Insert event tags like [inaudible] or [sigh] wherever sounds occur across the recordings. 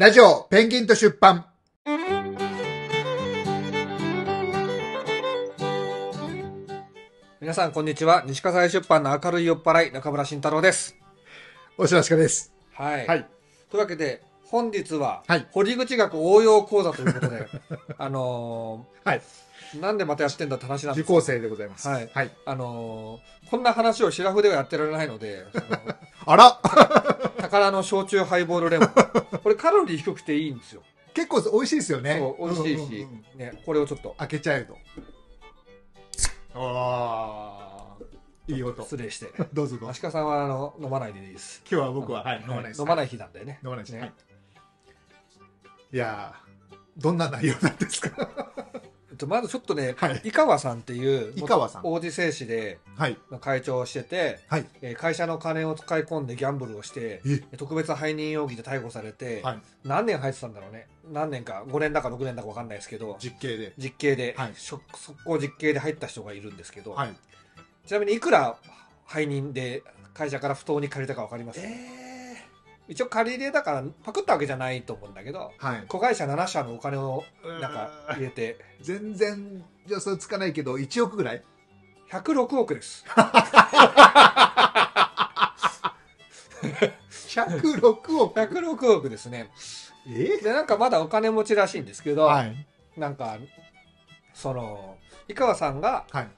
ラジオ、ペンギンと出版。皆さん、こんにちは。西葛西出版の明るい酔っ払い、中村慎太郎です。お知らせです。はい。はい。というわけで、本日は、はい堀口学応用講座ということで、[laughs] あのはい。なんでまたやってんだって話なん受ですけ講生でございます。はいはい。あのーこんな話を白ラフではやってられないので、[laughs] あら宝の焼酎ハイボールレモン。[laughs] これカロリー低くていいんですよ。結構美味しいですよね。そう、美味しいし、ね、これをちょっと。開けちゃうと。ああ。いい音。失礼して。[laughs] どうぞどうぞ。足さんはあの飲まないでいいです。今日は僕は、はい、飲まないです。飲まない日なんだよね。飲まないですね。いやどんな内容なんですかとまずちょっとね、はい、井川さんっていう井川さん王子製紙で会長をしてて、はいえー、会社の金を使い込んでギャンブルをして特別背任容疑で逮捕されて、はい、何年入ってたんだろうね何年か5年だか6年だか分かんないですけど実刑で実刑で、はい、速攻実刑で入った人がいるんですけど、はい、ちなみにいくら背任で会社から不当に借りたか分かります、えー一応借り入れだからパクったわけじゃないと思うんだけど、はい、子会社7社のお金をなんか入れて全然予想つかないけど1億ぐらい106億です106億 ?106 億ですねえでなんかまだお金持ちらしいんですけど、はい、なんかその井川さんが、はい、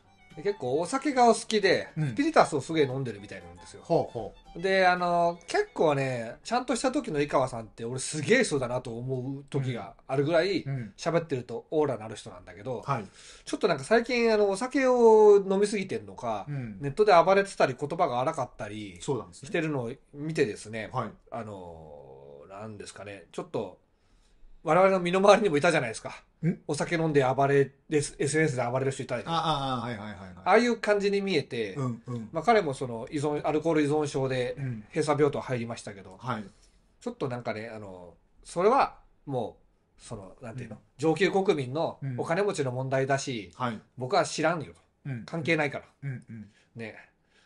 結構お酒がお好きで、うん、ピリタスをすげえ飲んでるみたいなんですよ、ほうほうで、あの、結構ね、ちゃんとした時の井川さんって俺すげえそうだなと思う時があるぐらい喋ってるとオーラのある人なんだけど、うんはい、ちょっとなんか最近あのお酒を飲みすぎてるのか、うん、ネットで暴れてたり言葉が荒かったりしてるのを見てですね、すねはい、あの、なんですかね、ちょっと我々の身の回りにもいたじゃないですか。お酒飲んで暴れ、SNS で暴れる人いたりああ、はいはいはい、はい。ああいう感じに見えて、うんうん、まあ彼もその依存、アルコール依存症で閉鎖病棟入りましたけど、うんはい、ちょっとなんかね、あの、それはもう、その、なんていうの、うん、上級国民のお金持ちの問題だし、うんはい、僕は知らんよと。関係ないから。うんうん、ね。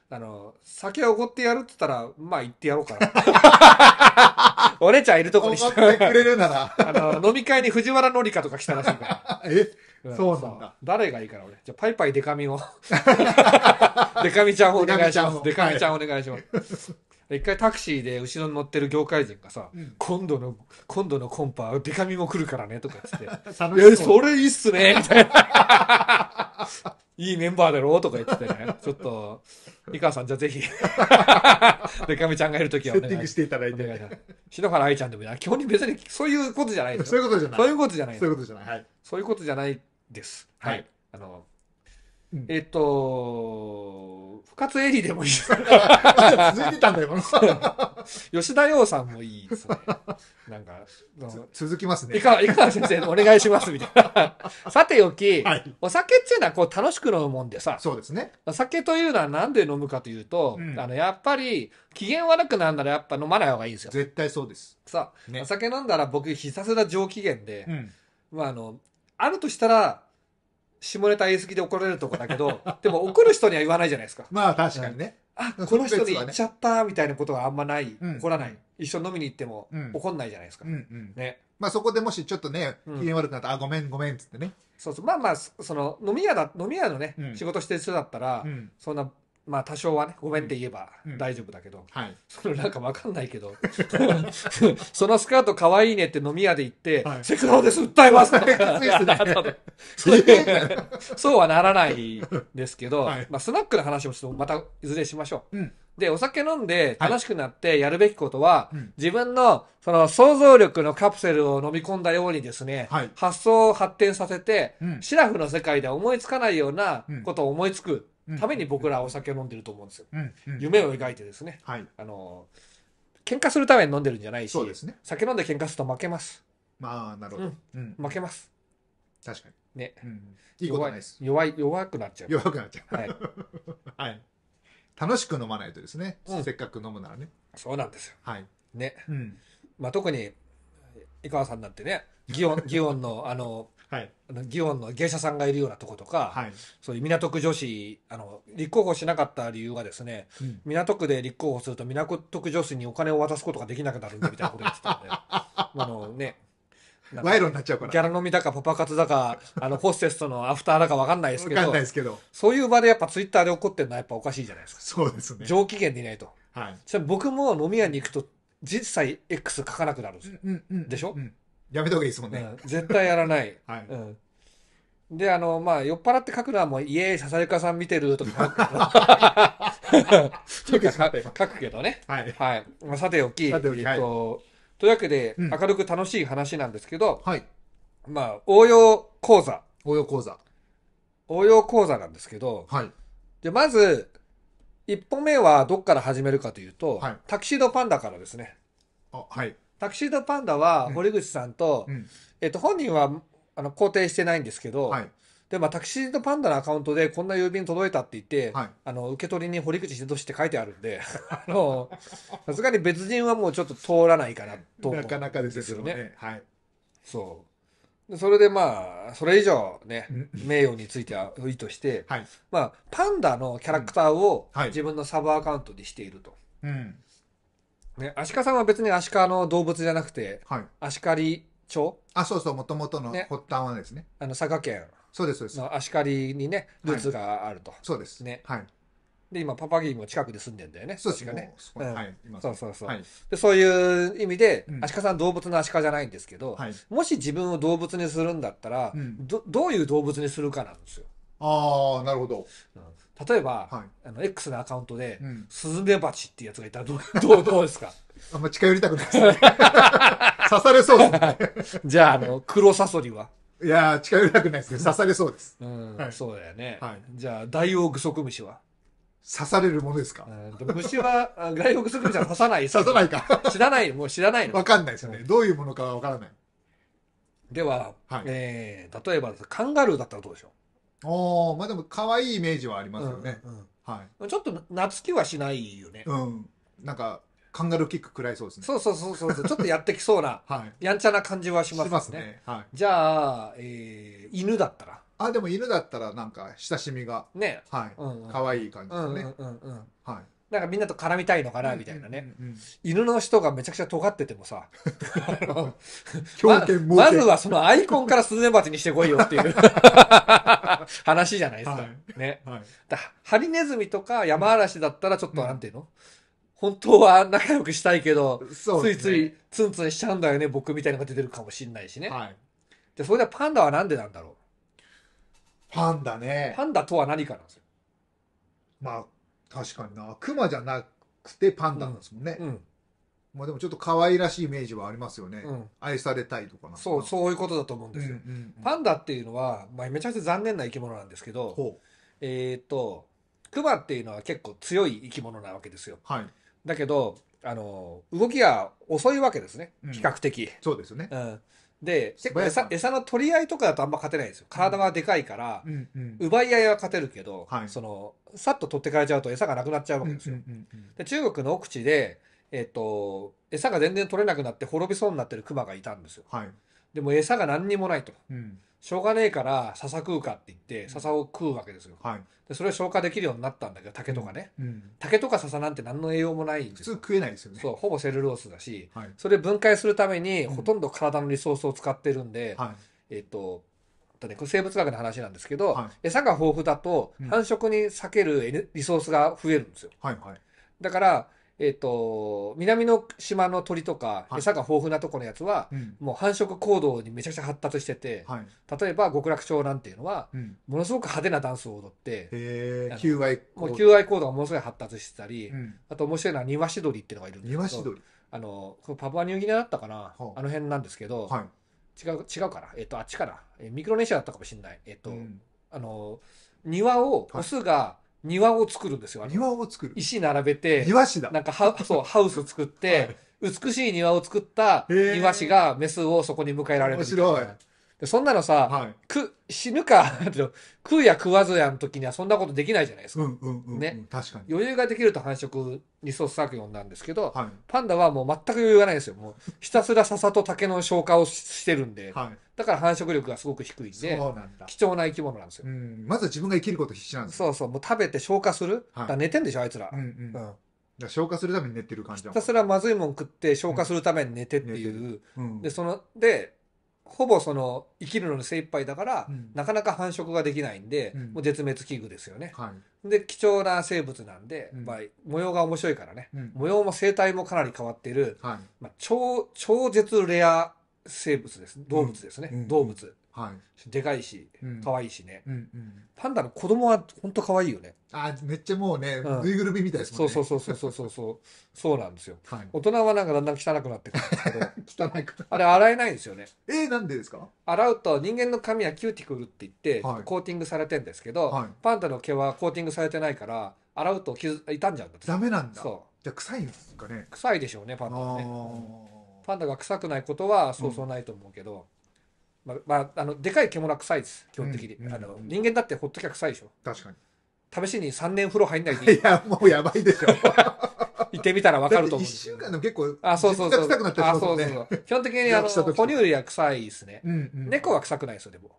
あの、酒をおごってやるって言ったら、まあ行ってやろうかな。[laughs] お姉ちゃんいるとこにして。っくれるなら。あの、飲み会に藤原紀香とか来たらしいから。[laughs] え、うん、そうなんだ。誰がいいから俺。じゃあ、パイパイデカミを。[laughs] デカミちゃんをお願いします。デカミちゃんお願いします。一回タクシーで後ろに乗ってる業界人がさ、うん、今度の、今度のコンパ、デカミも来るからね、とか言ってて。え、それいいっすね、みたいな。[laughs] いいメンバーだろうとか言ってね。ちょっと、美川さん、じゃあぜひ、[laughs] でかみちゃんがいるときはね。セッティングしていただいて。篠原愛ちゃんでもいい。基本に別にそういうことじゃないですそういうことじゃない。そういうことじゃない。そういうことじゃない。はい、そういうことじゃないです。はい。はい、あの、うん、えっと、深津絵里でもいいです。[laughs] 続いてたんだよ、吉田洋さんもいいですね。なんか、続きますね。いか、いか先生お願いします、みたいな。[laughs] さておき、はい、お酒っていうのはこう楽しく飲むもんでさ。そうですね。お酒というのはなんで飲むかというと、うん、あの、やっぱり、機嫌悪くなるならやっぱ飲まない方がいいですよ。絶対そうです。さあ、ね、お酒飲んだら僕ひたすら上機嫌で、うん、まああの、あるとしたら、下ネタ言い過ぎで怒られるとこだけど、[laughs] でも怒る人には言わないじゃないですか。まあ確かにね。あ、この人に言っちゃったみたいなことはあんまない。怒らない。一緒に飲みに行っても怒んないじゃないですか。うんね。まあそこでもしちょっとね、機嫌悪くなったら、あ、ごめんごめんっつってね。そうそう。まあまあ、その飲み屋だ、飲み屋のね、仕事してる人だったら、そんなまあ多少はね、ごめんって言えば大丈夫だけど、はい、それなんかわかんないけど、[laughs] そのスカート可愛いねって飲み屋で言って、はい、セクハラです、訴えます [laughs] そうはならないですけど、はい、まあスナックの話をまたいずれしましょう。うんで、お酒飲んで楽しくなってやるべきことは、はい、自分のその想像力のカプセルを飲み込んだようにですね、はい、発想を発展させて、うん、シラフの世界で思いつかないようなことを思いつくために僕らお酒を飲んでると思うんですよ。夢を描いてですね。はい。あの、喧嘩するために飲んでるんじゃないし、そうですね。酒飲んで喧嘩すると負けます。まあ、なるほど。うん。負けます。確かに。ね。うん。いいことないです。弱い、弱くなっちゃう。弱くなっちゃう。はい。[laughs] はい。楽しく飲まないとですね。せっかく飲むならね。そうなんですよ。はい。ね。うん。まあ、特に、井川さんなんてね、祇園、祇園の、あの、はいあの祇園の芸者さんがいるようなとことか、はいそういう港区女子あの立候補しなかった理由がですねうん港区で立候補すると港区女子にお金を渡すことができなくなるんだみたいなこと言ってたんで [laughs] あのねになっちゃうかギャラ飲みだかパパ活だかあのホステスとのアフターだか分かんないですわけかんどないですけど。そういう場でやっぱツイッターで怒ってるのはやっぱおかしいじゃないですかそうですね。上機嫌でいないとはい。僕も飲み屋に行くと実際 X 書かなくなるんですようんうんでしょうんやめた方がいいですもんね。うん、絶対やらない。[laughs] はい、うんで、あの、まあ、酔っ払って書くのはもう、イエーイ、笹かさん見てるとか書く。[laughs] [laughs] 書くけどね。はい。はい。まあ、さておき、さておき、えっと、というわけで、明るく楽しい話なんですけど、はい。まあ、応用講座。応用講座。応用講座なんですけど、はい。で、まず、一歩目はどっから始めるかというと、はい、タキシードパンダからですね。あ、はい。タクシードパンダは堀口さんと、えっと、本人はあの肯定してないんですけど、はいで、まあ、タクシードパンダのアカウントでこんな郵便届いたって言って、はい、あの、受け取りに堀口秀俊って書いてあるんで、[laughs] あの、さすがに別人はもうちょっと通らないかなと、ね、なかなかですよね。はい。そう。それでまあ、それ以上ね、名誉についてはいいとして、はい、まあ、パンダのキャラクターを自分のサブアカウントにしていると。うん、ね、アシカさんは別にアシカの動物じゃなくて、はい、アシカリ町あ、そうそう、もともとの発端はですね。ねあの、佐賀県。そうです、そうです。のアシカリにね、ルーツがあると。はい、そうです。ね。はい。で、今、パパギーも近くで住んでんだよね。そうですね。うん、はい、そうそうそう、はい、で。そういう意味で、うん、アシカさん動物のアシカじゃないんですけど、はい、もし自分を動物にするんだったら、うん、ど、どういう動物にするかなんですよ。ああ、なるほど。うん例えば、はい、あの X のアカウントで、うん、スズメバチってやつがいたらどう [laughs] どうどうですかあんま近寄りたくないですね。[laughs] 刺されそうですね。[laughs] じゃあ、あの、黒サソリはいやー、近寄りたくないですけど、刺されそうです。うん、はい、そうだよね。はい、じゃあ、ダイオウグソクムシは刺されるものですか、虫は、ダイオウグソクムシは刺さない。刺さないか。知らない、もう知らないの。わかんないですよね。どういうものかはわからない。では、はい、えー、例えばカンガルーだったらどうでしょうおおまあでも可愛いイメージはありますよね、うんうん、はい、ちょっと懐きはしないよねうんなんかカンガルーキック食らいそうですねそうそうそうそう [laughs] ちょっとやってきそうな、はい、やんちゃな感じはしますねますね、はい、じゃあ、えー、犬だったらあでも犬だったらなんか親しみがねはい、うんうん、可愛い感じですね、うんうんうん、はいなんかみんなと絡みたいのかなみたいなね、うんうんうん犬の人がめちゃくちゃ尖っててもさ [laughs] ま、まずはそのアイコンからスズメバチにしてこいよっていう [laughs] 話じゃないですか、はい、ね、はい、だハリネズミとか山嵐だったらちょっとなんていうの、うん、本当は仲良くしたいけど、ね、ついついツンツンしちゃうんだよね僕みたいなのが出てるかもしんないしね、はい、でそれではパンダはなんでなんだろうパンダねパンダとは何かなんですよまあ確かにな。マじゃなくてパンダなんですもんね。うん。まあでもちょっと可愛らしいイメージはありますよね。うん、愛されたいとかそう、そういうことだと思うんですよ。うんうんうん、パンダっていうのは、まあ、めちゃくちゃ残念な生き物なんですけど、えっ、と、クマっていうのは結構強い生き物なわけですよ。はい、だけど、あの、動きが遅いわけですね。比較的。うん、そうですね。うん。で、餌、餌の取り合いとかだとあんま勝てないんですよ。体がでかいから、うんうん、奪い合いは勝てるけど、はい、その、さっと取ってかれちゃうと餌がなくなっちゃうわけですよ。うんで中国の奥地で、えっ、ー、と、餌が全然取れなくなって滅びそうになってる熊がいたんですよ。はい、でも餌が何にもないと。うん、しょうがねえから笹食うかって言って笹を食うわけですよ、はい、でそれを消化できるようになったんだけど竹とかね、うん、竹とか笹なんて何の栄養もないんです普通食えないですよねそうほぼセルロースだし、はい、それ分解するためにほとんど体のリソースを使ってるんで、うん、えっと生物学の話なんですけど、はい、餌が豊富だと繁殖に避けるリソースが増えるんですよ、はいはい、だからえっ、ー、と、南の島の鳥とか、餌が豊富なとこのやつは、はい、もう繁殖行動にめちゃくちゃ発達してて、はい、例えば極楽鳥なんていうのは、うん、ものすごく派手なダンスを踊って、求愛もう求愛行動がものすごい発達してたり、うん、あと面白いのは庭師鳥っていうのがいるんですけど、庭し鳥あの、パパニューギニアだったかな、あ、の辺なんですけど、はい、違う、違うから、えっ、ー、と、あっちから、えー、ミクロネシアだったかもしれない。えっ、ー、と、うん、あの、庭を、オスが、庭を作るんですよ。庭を作る。石並べて、庭師だ。なんかハそうハウス作って、[laughs] 美しい庭を作った庭師がメスをそこに迎えられる面白い。で、そんなのさ、はい、く死ぬか [laughs] 食うや食わずやの時にはそんなことできないじゃないですか。うんうんうん、ね。確かに。余裕ができると繁殖リソース作業なんですけど、はい、パンダはもう全く余裕がないんですよ。もうひたすら笹と竹の消化をしてるんで、はい、だから繁殖力がすごく低いんで貴重な生き物なんですよ。まず自分が生きること必死なんですそうそう、もう食べて消化する。はい、だ寝てんでしょ、あいつら。うん、うんうん消化するために寝てる感じひたすらまずいもん食って消化するために寝てっていう、うんうん、でそのでほぼその生きるのに精一杯だから、うん、なかなか繁殖ができないんで、うん、もう絶滅危惧ですよね。はい、で貴重な生物なんで、うん、まあ、模様が面白いからね、模様も生態もかなり変わってる、まあ、超超絶レア生物です動物ですね、動物はい、でかいし、可、う、愛、ん、いしね、うんうん、パンダの子供は本当かわいいよね。あめっちゃもうね、ぬいぐるみみたいですもんね。そうそうそうそうそうそう、そうなんですよ、はい、大人はなんかだんだん汚くなってくるんですけど、汚あれ洗えないんですよね。えー、なんでですか洗うと人間の髪はキューティクルって言って、コーティングされてんですけど、はい、パンダの毛はコーティングされてないから、洗うと傷傷んじゃうんだダメなんだ。そう。じゃ臭いんですかね。臭いでしょうね、パンダはね。パンダが臭くないことはそうそうないと思うけど。うんまあ、まあ、あのでかい獣臭いです基本的に、うんうん、あの人間だってほっときゃ臭いでしょ確かに試しに3年風呂入んないでいやもうやばいでしょ [laughs] 行ってみたら分かると思う1週間でも結構あそうそうそう臭くなってそうそうそう基本的にあの哺乳類は臭いですね、うんうん、猫は臭くないですよでも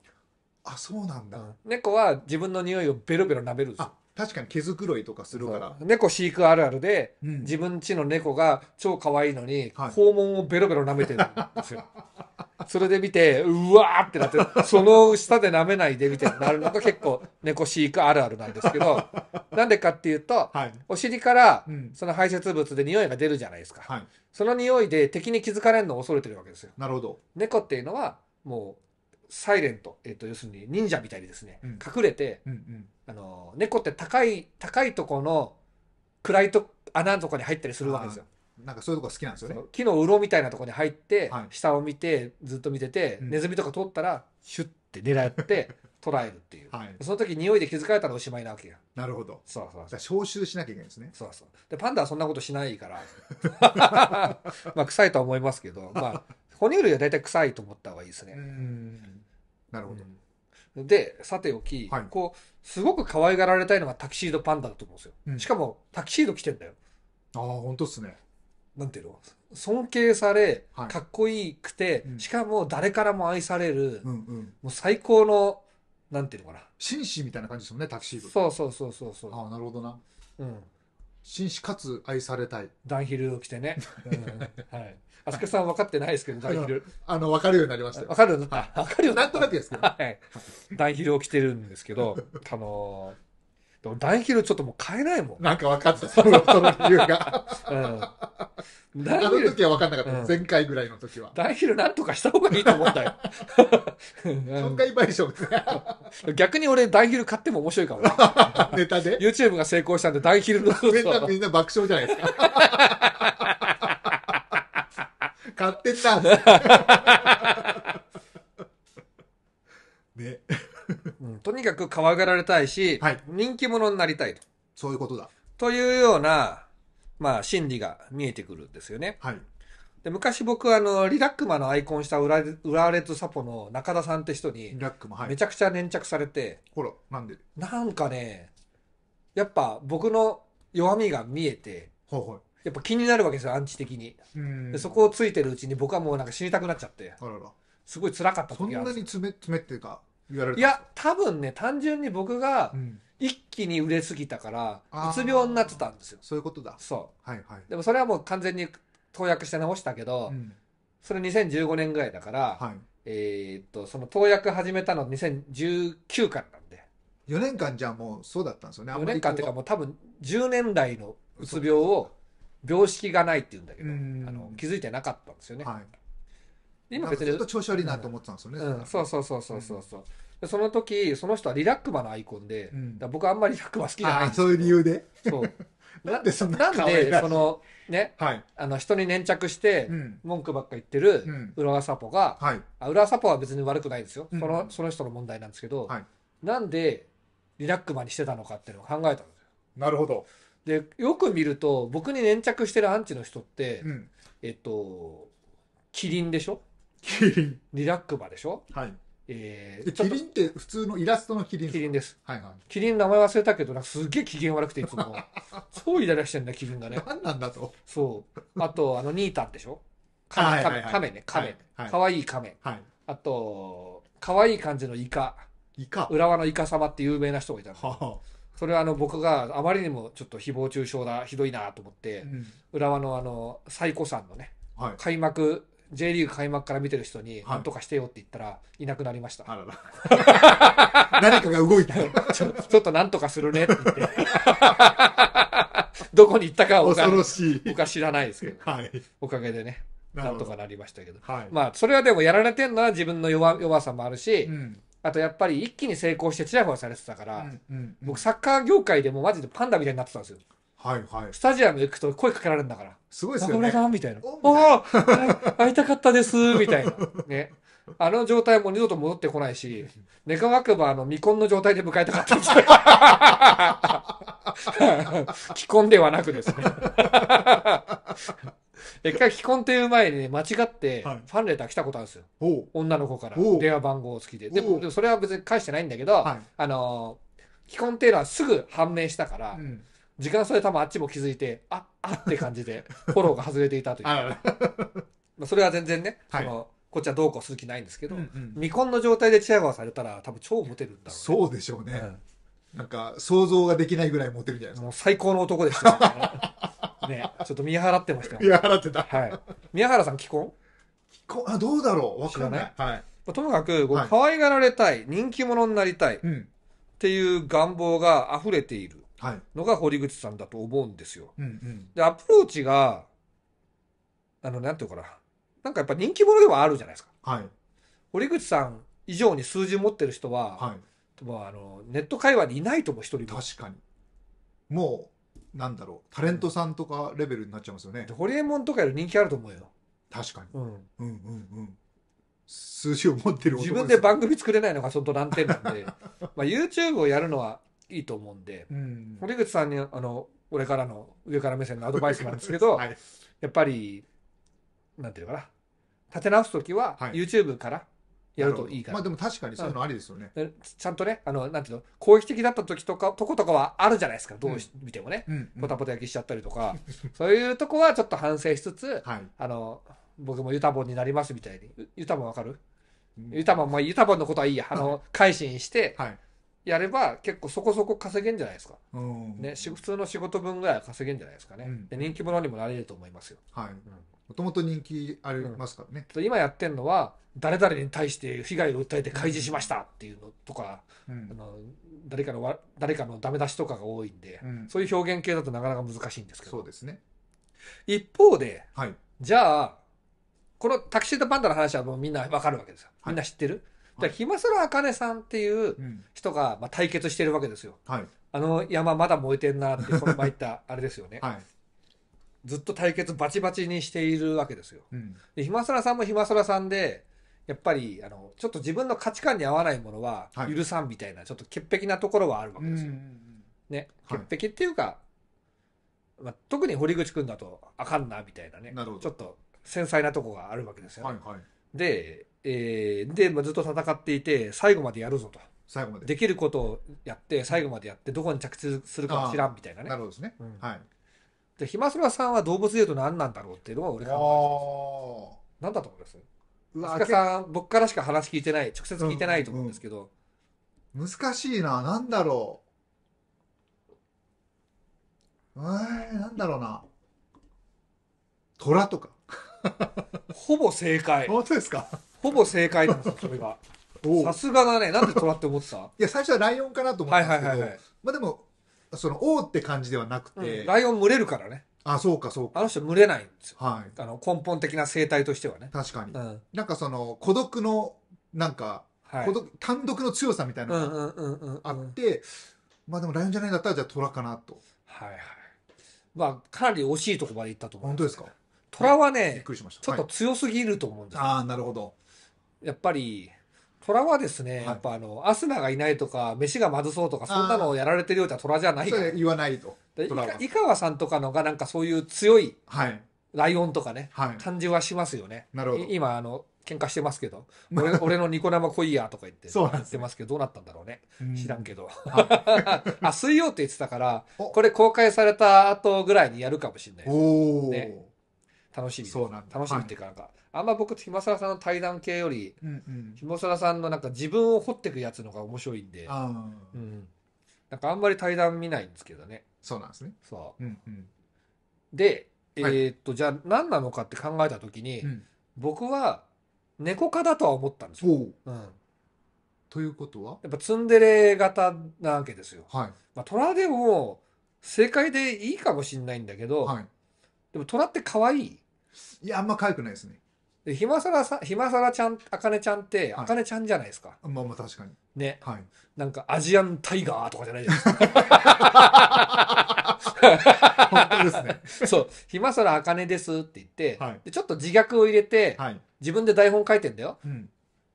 あそうなんだ、猫は自分の匂いをベロベロ舐めるんですよ確かに毛づくろいとかするから。猫飼育あるあるで、うん、自分家の猫が超可愛いのに、はい、肛門をベロベロ舐めてるんですよ。[laughs] それで見て、うわーってなって、その下で舐めないでみたいになるのが結構猫飼育あるあるなんですけど、[laughs] なんでかっていうと、はい、お尻からその排泄物で匂いが出るじゃないですか。はい、その匂いで敵に気づかれるのを恐れてるわけですよ。なるほど。猫っていうのは、もう、サイレント、えっ、ー、と、要するに忍者みたいにですね、うん、隠れて、うんうんあの猫って高い高いとこの暗いと穴のとこに入ったりするわけですよ。なんかそういうとこ好きなんですよね。木のうみたいなとこに入って、はい、下を見てずっと見てて、うん、ネズミとか通ったらシュッて狙って [laughs] 捕らえるっていう、はい、その時匂いで気づかれたらおしまいなわけやなるほどそうそう消臭しなきゃいけないですねそうそうでパンダはそんなことしないから [laughs] まあ臭いとは思いますけどまあ哺乳類は大体臭いと思った方がいいですねなるほど、うんで、さておき、はい、こう、すごく可愛がられたいのがタキシードパンダだと思うんですよ。うん、しかも、タキシード着てんだよ。ああ、本当っすね。なんていうの尊敬され、かっこいいくて、うん、しかも誰からも愛される、うんうん、もう最高の、なんていうのかな。紳士みたいな感じですもんね、タキシード。そうそうそうそうそう。ああ、なるほどな。うん。紳士かつ愛されたい。ダンヒルを着てね。[laughs] うん、はい。あすけさん分かってないですけど、大ヒル。あの、分かるようになりました分かるようになった。分かるようになっんとなくですけど。はい。大 [laughs] ヒルを着てるんですけど、あのーでも大ヒルちょっともう買えないもん。なんか分かった、そのその理由が。うん。あ大のヒル、時は分かんなかった、うん前回ぐらいの時は。大ヒルなんとかした方がいいと思っんだよ。損害賠償ですね。逆に俺、大ヒル買っても面白いかもネタで。YouTube が成功したんで、大ヒルの、みんな爆笑じゃないですか。買ってったんで [laughs] ね、[laughs] うん。とにかく可愛がられたいし、はい、人気者になりたいと。そういうことだ。というような、まあ、心理が見えてくるんですよね。はい。で昔僕、あの、リラックマのアイコンした浦和レッドサポの中田さんって人に、リラックマ、はい。めちゃくちゃ粘着されて、ほら、なんでなんかね、やっぱ僕の弱みが見えて、ほいほい。やっぱ気になるわけですよ、アンチ的に。でそこをついてるうちに僕はもうなんか死にたくなっちゃって。あらら。すごい辛かった時あるんそんなに詰め、詰めっていうか、言われるいや、多分ね、単純に僕が、一気に売れすぎたから、うつ病になってたんですよ。そういうことだ。そう。はいはい。でもそれはもう完全に投薬して直したけど、うん、それ2015年ぐらいだから、はい、えー、っと、その投薬始めたの2019からなんで。4年間じゃもうそうだったんですよね。4年間っていうかもう多分10年来のうつ病を病識がないって言うんだけど、あの気づいてなかったんですよね。はい、今別に。ずっと調子悪いなと思ってたんですよね。うん、うん、そうそうそうそうそうう。でその時その人はリラックマのアイコンで、うん、だ僕あんまりリラックマ好きじゃないんですそういう理由でそう [laughs] なんでそんなんでそのね、はい、あの人に粘着して文句ばっか言ってる浦和サポが、うんはい、あ浦和サポは別に悪くないですよ、うん、そのその人の問題なんですけど、はい、なんでリラックマにしてたのかっていうのを考えたんですよなるほどでよく見ると僕に粘着してるアンチの人って、うん、えっとキリンでしょキリンリラックマでしょはいえー、キリンって普通のイラストのキリンキリンです。はいはい。キリン名前忘れたけど、なんかすげえ機嫌悪くていつも。[laughs] そうイライラしてんだ、キリンがね。何なんだと。そう。あと、あの、ニータンでしょカメ、カメ、カメね、カい、かわいいカメ。はい。あと、かわいい感じのイカ。イカ。浦和のイカ様って有名な人がいたの。ははそれはあの僕があまりにもちょっと誹謗中傷だひどいなと思って、うん、浦和のあの最古さんのね、はい、開幕 J リーグ開幕から見てる人に何とかしてよって言ったらいなくなりました、はい、誰 [laughs] かが動いたちょちょっと何とかするねって言って [laughs] どこに行ったかは恐ろしい僕は知らないですけど、はい、おかげでねなんとかなりましたけど、はい、まあそれはでもやられてるのは自分の弱弱さもあるし、うんあとやっぱり一気に成功してちやほやされてたから、僕サッカー業界でもマジでパンダみたいになってたんですよ。はいはい、スタジアム行くと声かけられるんだから。すごいですよね。中村さんみたいな。おお会いたかったです、みたいな。ね。あの状態も二度と戻ってこないし、[laughs] ネカワクバの未婚の状態で迎えたかったんです [laughs] 既婚ではなくですね。一回既婚っていう前にね、間違ってファンレター来たことあるんですよ。女の子から電話番号をつきで。でも、でもそれは別に返してないんだけど、はいあの既婚っていうのはすぐ判明したから、うん時間差で多分あっちも気づいて、あっ、あっって感じで、[laughs] フォローが外れていたという。あまあそれは全然ね、はいその、こっちはどうこうする気ないんですけど、未婚の状態でチヤホヤされたら多分超モテるんだろそうでしょううねなんか想像ができないぐらいモテるんじゃないですもう最高の男ですよ、[laughs] ね、ちょっと見払ってましたよ。見払ってた。はい。宮原さん、既婚既婚あ、どうだろうわかんない。はい。ともかく、はい、可愛がられたい、人気者になりたい、っていう願望が溢れているのが堀口さんだと思うんですよ。うんうん、で、アプローチが、あの、なんていうかな。なんかやっぱ人気者ではあるじゃないですか。はい、堀口さん以上に数字持ってる人は、はい、あのネット会話にいないとも一人も。確かに。もう、なんだろうタレントさんとかレベルになっちゃいますよね、ホリエモンとかより人気あると思うよ、確かに、うん、うんうんうん数字を持ってる自分で番組作れないのが相当難点なんで [laughs] まあ YouTube をやるのはいいと思うんで、うん、堀口さんにあの俺からの上から目線のアドバイスなんですけど、はい、やっぱりなんていうかな立て直す時は YouTube から、はいやるといいから。まあでも確かにそういうのありですよね。ちゃんとね、あの、なんていうの、攻撃的だった時とか、とことかはあるじゃないですか、どうし、見てもね、うたうたポタポタ焼きしちゃったりとか、[laughs] そういうとこはちょっと反省しつつ、あの、僕もユタボンになりますみたいに。ユタボンわかる、ユタボン、まあユタボンのことはいいや、あの、改心して、やれば結構そこそこ稼げんじゃないですか、ね、普通の仕事分ぐらいは稼げんじゃないですかね、で人気者にもなれると思いますよ、はい、うんもともと人気ありますからね、うん、今やってるのは誰々に対して被害を訴えて開示しましたっていうのとか、うん、あの誰かの誰かのダメ出しとかが多いんで、うん、そういう表現系だとなかなか難しいんですけどそうですね一方で、はい、じゃあこのタキシードパンダの話はもうみんなわかるわけですよ、みんな知ってる、はい、ひまさらあかねさんっていう人が、まあ、対決してるわけですよ、はい、あの山まだ燃えてんなってこの前言ったあれですよね、はいずっと対決バチバチにしているわけですよ。うん、でひまそらさんもひまそらさんでやっぱりあのちょっと自分の価値観に合わないものは許さんみたいな、はい、ちょっと潔癖なところはあるわけですよ。ね、潔癖っていうか、はい、まあ、特に堀口君だとあかんなみたいなねちょっと繊細なとこがあるわけですよね。はいはい、で,、えー、でずっと戦っていて最後までやるぞと。最後までできることをやって最後までやってどこに着地するかも知らんみたいなね。なるほどですね、うん、はいで、ひまそらさんは動物でいうと何なんだろうっていうのが俺考えてます。何だと思いますうわ、さん、僕からしか話聞いてない、直接聞いてないと思うんですけど。うんうん、難しいな、なんだろう。えー、なんだろうな。虎とか。ほぼ正解。本当ですかほぼ正解なんですよ、それが。さすがだね。なんで虎って思ってたいや、最初はライオンかなと思ったんですけど、はいはいはいはい、まあでも、その王って感じではなくて、うん、ライオン群れるからねあそうかそうかあの人群れないんですよ、はい、あの根本的な生態としてはね確かに、うん、なんかその孤独のなんか、はい、孤独単独の強さみたいなのがあってまあでもライオンじゃないんだったらじゃあ虎かなとはいはいまあかなり惜しいとこまで行ったと思う本当ですか虎はね、はい、ちょっと強すぎると思うんですよ、はい、ああなるほどやっぱり虎はですね、やっぱあの、アスナがいないとか、飯がまずそうとか、そんなのをやられてるようじゃ虎じゃないそかられ言わないと。井川さんとかのがなんかそういう強いはい。ライオンとかね、はい。感じはしますよね。なるほど今、あの、喧嘩してますけど、[laughs] 俺俺のニコ生来いやとか言って、そうなんですってますけど、どうなったんだろうね。知らんけど。[laughs] あ、水曜って言ってたから、これ公開された後ぐらいにやるかもしれないです。おお、楽しみ。そうなんだ楽しみっていうか、なんか、あんま僕、ひまさらさんの対談系より、暇ひまさらさんのなんか自分を掘っていくやつのが面白いんで、うん、なんかあんまり対談見ないんですけどね。そうなんですね。そう。うんうん、で、えー、っと、はい、じゃあ何なのかって考えた時に、うん、僕は猫科だとは思ったんですよ。うん、ということはやっぱツンデレ型なわけですよ。はい、まあ、虎でも正解でいいかもしれないんだけど、はい、でも虎って可愛いいや、あんま可愛くないですね。で、ひまさらさ、ひまさらちゃん、あかねちゃんって、あかねちゃんじゃないですか。まあまあ確かに。ね。はい。なんか、アジアンタイガーとかじゃないじゃないですか。本当ですね。[laughs] そう。ひまさらあかねですって言って、はい、でちょっと自虐を入れて、はい、自分で台本書いてんだよ。うん、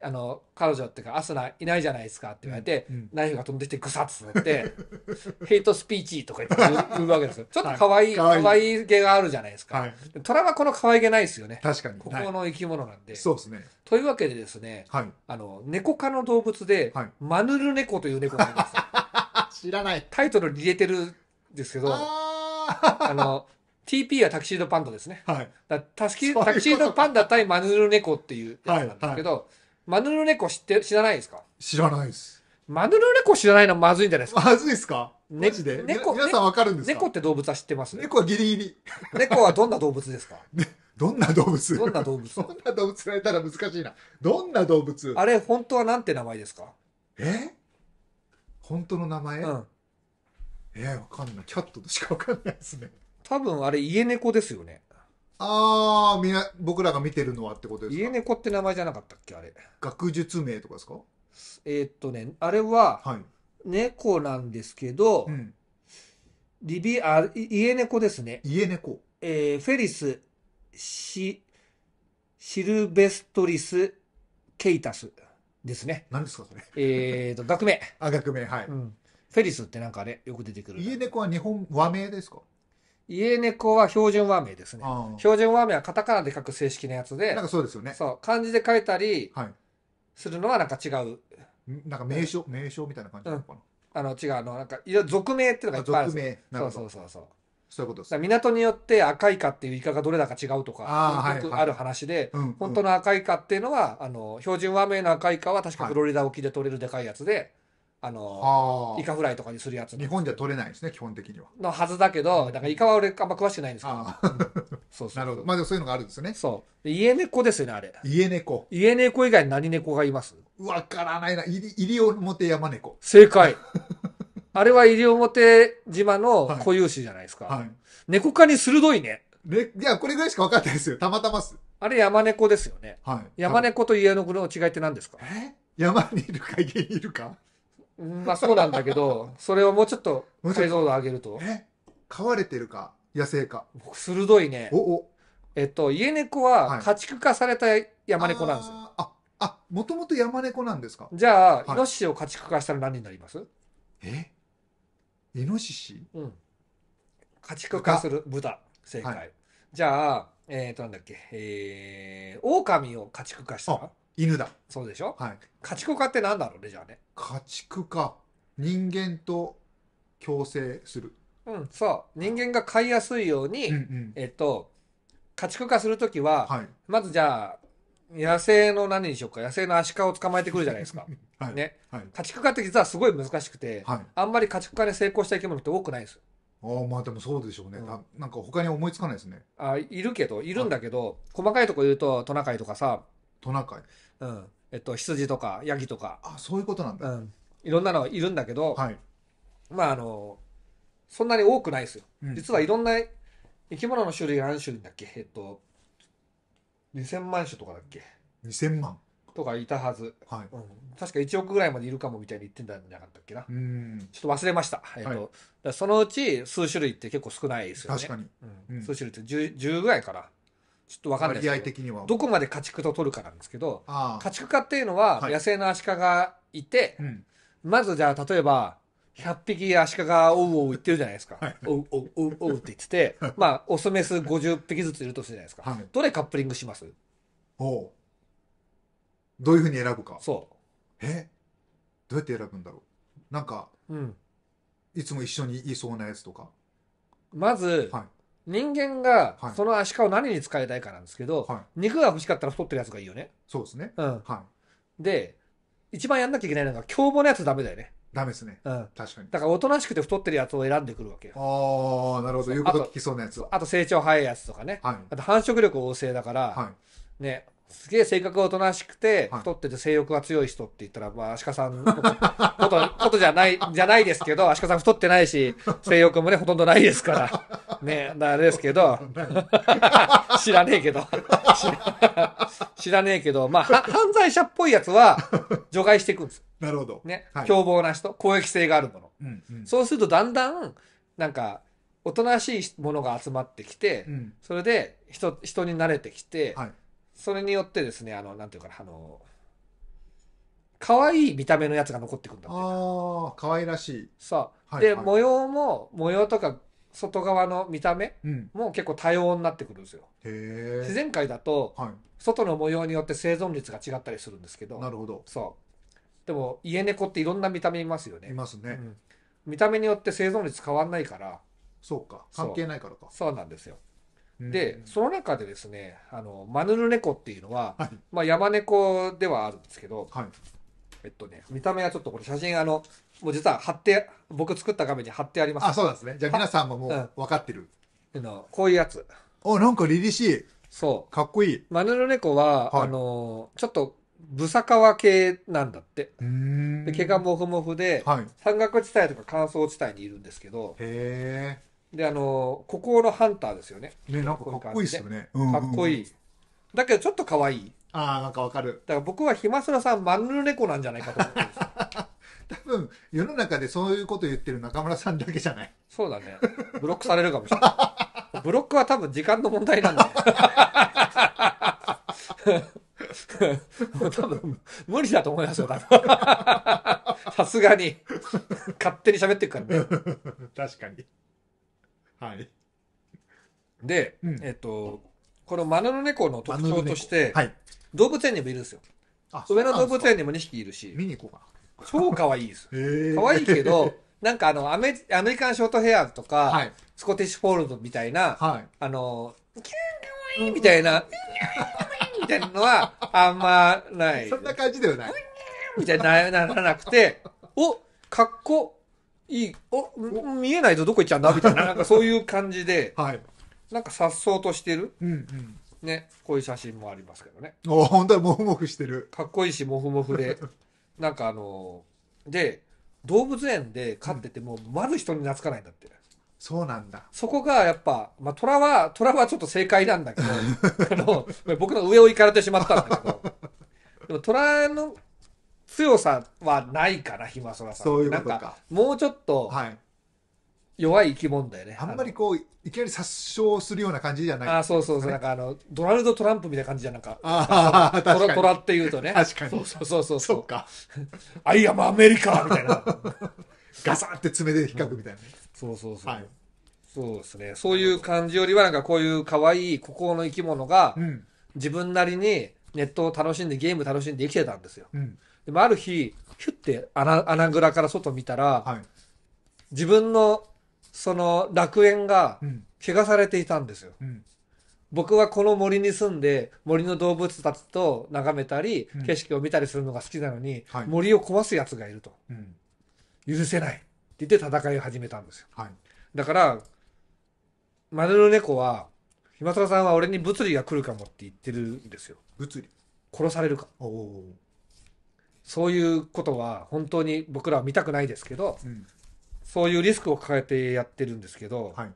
あの彼女っていうかアスナいないじゃないですかって言われて、うんうん、ナイフが飛んできてグサッとさって [laughs] ヘイトスピーチとか言って言うわけですよちょっと可愛い、はい、可愛いげがあるじゃないですか、はい、トラはこの可愛げないですよね確かにここの生き物なんで、はい、そうですねというわけでですね、はい、あの猫科の動物で、はい、マヌルネコという猫がります [laughs] 知らないタイトルに入れてるんですけど [laughs] あの TP はタキシードパンダですね。はい、タキシードパンダ対マヌルネコっていうやつなんですけど、はいはいマヌルネコ知って、知らないですか知らないです。マヌルネコ知らないのまずいんじゃないですかまずいですかマジで猫皆さんわかるんですか猫って動物は知ってます猫はギリギリ。猫はどんな動物ですか [laughs] どんな動物どんな動物どんな動物られたら難しいな。どんな動物あれ、本当はなんて名前ですかえ本当の名前、うん。えわかんない。キャットとしかわかんないですね。多分あれ、家猫ですよね。ああ、みな、僕らが見てるのはってことですか家猫って名前じゃなかったっけあれ。学術名とかですかえー、っとね、あれは、猫なんですけど、はいうん、リビ、あ、家猫ですね。家猫。えー、フェリス、シ、シルベストリス・ケイタスですね。何ですかそれ。えーと、学名。あ、学名、はい、うん、フェリスってなんかね、よく出てくる。家猫は日本和名ですか家猫は標準和名ですね。標準和名はカタカナで書く正式なやつで、なんかそうですよね。そう、漢字で書いたりするのはなんか違う。なんか名称、名称みたいな感じなのかな、あの違う、あの、なんか、いろ俗名っていうのがいっぱいあるんでそうそうそうそう。そういうことです。港によって赤いかっていうイカがどれだか違うとか、よくある話で、本当の赤いかっていうのは、あの、標準和名の赤いかは確かフロリダ沖で取れるでかいやつで、あのイカフライとかにするやつ日本じゃ取れないですね基本的にはのはずだけどだからイカは俺あんま詳しくないんですけど、[laughs] そうそうなるほどまあでもそういうのがあるんですねそう家猫ですよねあれ家猫家猫以外に何猫がいますわからないな西表山猫正解 [laughs] あれは西表島の固有種じゃないですか、はい猫科に鋭いねいやこれぐらいしか分かってないですよたまたますあれ山猫ですよね、はい、山猫と家猫の違いって何ですかえ山にいるか家にいるかまあそうなんだけど、[laughs] それをもうちょっと解像度上げると。え飼われてるか、野生か。僕、鋭いね。おお。えっと、家猫は家畜化された山猫なんですよ。ああ、もともと山猫なんですかじゃあ、はい、イノシシを家畜化したら何になりますえイノシシうん。家畜化する豚。正解。はい、じゃあ、えっ、ー、と、なんだっけ、えー、狼を家畜化したら犬だ。そうでしょはい。家畜化ってなんだろうね、じゃあね。家畜化人間と共生する。うん、そう。人間が飼いやすいように、うんうん。えっと、家畜化する時は、はい。まずじゃあ、野生の何にしようか、野生のアシカを捕まえてくるじゃないですか。[laughs] はい。ね。はい。家畜化って実はすごい難しくて、はい。あんまり家畜化で成功した生き物って多くないですよ。ああ、まあでもそうでしょうね。うんななんか他に思いつかないですね。あいるけど、いるんだけど、細かいとこ言うとトナカイとかさ、トナカイ。うん。えっと、羊とか、ヤギとか。あ、そういうことなんだ。うん。いろんなのいるんだけど、はい。まあ、あの、そんなに多くないですよ。うん、実はいろんな生き物の種類何種類だっけえっと、2000万種とかだっけ ?2000 万とかいたはず、はい、うん、確か1億ぐらいまでいるかもみたいに言ってたんじゃなかったっけなうんちょっと忘れました、えっと、はい、そのうち数種類って結構少ないですよね確かに、うん、数種類って 10, 10ぐらいかなちょっとわかんないです割合的にはどこまで家畜と取るかなんですけど家畜化っていうのは野生のアシカがいて、まずじゃあ例えば100匹アシカがおうおう言ってるじゃないですか、はいおうおうおうおって言っててまあオスメス50匹ずついるとするじゃないですか、はいどれカップリングしますおうどういうふうに選ぶかそえどうやって選ぶんだろうなんかうん、いつも一緒にいそうなやつとかまず、はい人間がそのアシカを何に使いたいかなんですけど、はい肉が欲しかったら太ってるやつがいいよね。そうですね。うん。はで、一番やんなきゃいけないのが凶暴なやつダメだよね。ダメですね。うん。確かに。だからおとなしくて太ってるやつを選んでくるわけよ。ああ、なるほど。言うこと聞きそうなやつは。あと成長早いやつとかね。はい。あと繁殖力旺盛だから、はい。ね、すげえ性格おとなしくて、太ってて性欲が強い人って言ったら、まあ、アシカさんのこと、ことじゃない、じゃないですけど、アシカさん太ってないし、性欲もね、ほとんどないですから。ね、あれですけど、知らねえけど、知らねえけど、まあ、犯罪者っぽいやつは、除外していくんです。なるほど。ね、はい、凶暴な人、攻撃性があるもの。うんうん、そうすると、だんだん、なんか、おとなしいものが集まってきて、うん、それで人人に慣れてきて、はい、それによってですね、あの、なんていうかな、あの、可愛い見た目のやつが残ってくるんだって。ああ、可愛らしい。さあ、はいで、はい模様も、模様とか、外側の見た目うも結構多様になってくるんですよ。へ自然界だと、は外の模様によって生存率が違ったりするんですけど、なるほど。そう。でも、家猫っていろんな見た目いますよいますうね。ん見た目によって生存率変わんないから、そうか。関係ないからか。そうなんですよ。で、その中でですね、あの、マヌルネコっていうのは、はい、まあ山猫ではあるんですけど、はい、えっとね、見た目はちょっとこれ写真あの、もう実は貼って、僕作った画面に貼ってあります。あ、そうなんですね。じゃあ皆さんももう分かってる。うん、こういうやつ。あ、なんか凛々しい。そう。かっこいい。マヌルネコは、はい、あの、ちょっと、ブサカワ系なんだって。で毛がモフモフで、はい、山岳地帯とか乾燥地帯にいるんですけど、へえ。で、あの、孤高のハンターですよね。ね、なんかかっこいいですよね。うんうんかっこいい。だけどちょっと可愛い。ああ、なんかわかる。だから僕はひまそらさん、マヌル猫なんじゃないかと思ってるす [laughs] 多分、世の中でそういうこと言ってる中村さんだけじゃない。そうだね。ブロックされるかもしれない。[laughs] ブロックは多分時間の問題なんだ、[laughs] 多分、無理だと思いますよ、さすがに。勝手に喋ってくからね。確かに。はい。で、うん、えっと、このマヌルネコの特徴として、はい、動物園にもいるんですよ。あ上野動物園にも2匹いるし。見に行こうか超可愛いです。可愛いけど、なんかあのアメ、アメリカンショートヘアとか、はい、スコティッシュフォールドみたいな、はい、あの、キュン可愛いみたいな、みたいなのはあんまない。そんな感じではない。みたいなならなくて、お、かっこいい、お、見えないとどこ行っちゃうんだ [laughs] みたいな、なんかそういう感じで、[laughs] はい。なんか颯爽としてる。うんうん。ね、こういう写真もありますけどね。お本当はモフモフしてる。かっこいいし、モフモフで。[laughs] なんかあのー、で、動物園で飼ってても、まず人に懐かないんだって。そうなんだ。そこがやっぱ、まあ、虎は、虎はちょっと正解なんだけど、あの、僕の上を行かれてしまったんだけど、でも虎の強さはないかな、ひまそらさん。そういうことか。かもうちょっと、はい。弱い生き物だよね。あんまりこう、いきなり殺傷するような感じじゃない、ね、あそうそうそう。なんかあの、ドナルド・トランプみたいな感じじゃなんか。ああ、確かに。トラって言うとね。確かに。そうそうそうそう。そうか。アイアム・アメリカみたいな。[laughs] ガサって爪で比較みたいな、ね、そうそうそう。はい、そうですね。そういう感じよりは、なんかこういう可愛い孤高の生き物が、うん、自分なりにネットを楽しんで、ゲーム楽しんで生きてたんですよ。うんでもある日、ヒュッて穴穴蔵から外見たら、はい、自分のその楽園ががされていたんですよ。うん僕はこの森に住んで森の動物たちと眺めたり、うん、景色を見たりするのが好きなのに、はい、森を壊すやつがいると、うん、許せないって言って戦いを始めたんですよ、はい、だから丸の猫は今更さんは俺に物理が来るかもって言ってるんですよ物理殺されるかおおそういうことは本当に僕らは見たくないですけど、うん、そういうリスクを抱えてやってるんですけど、はい、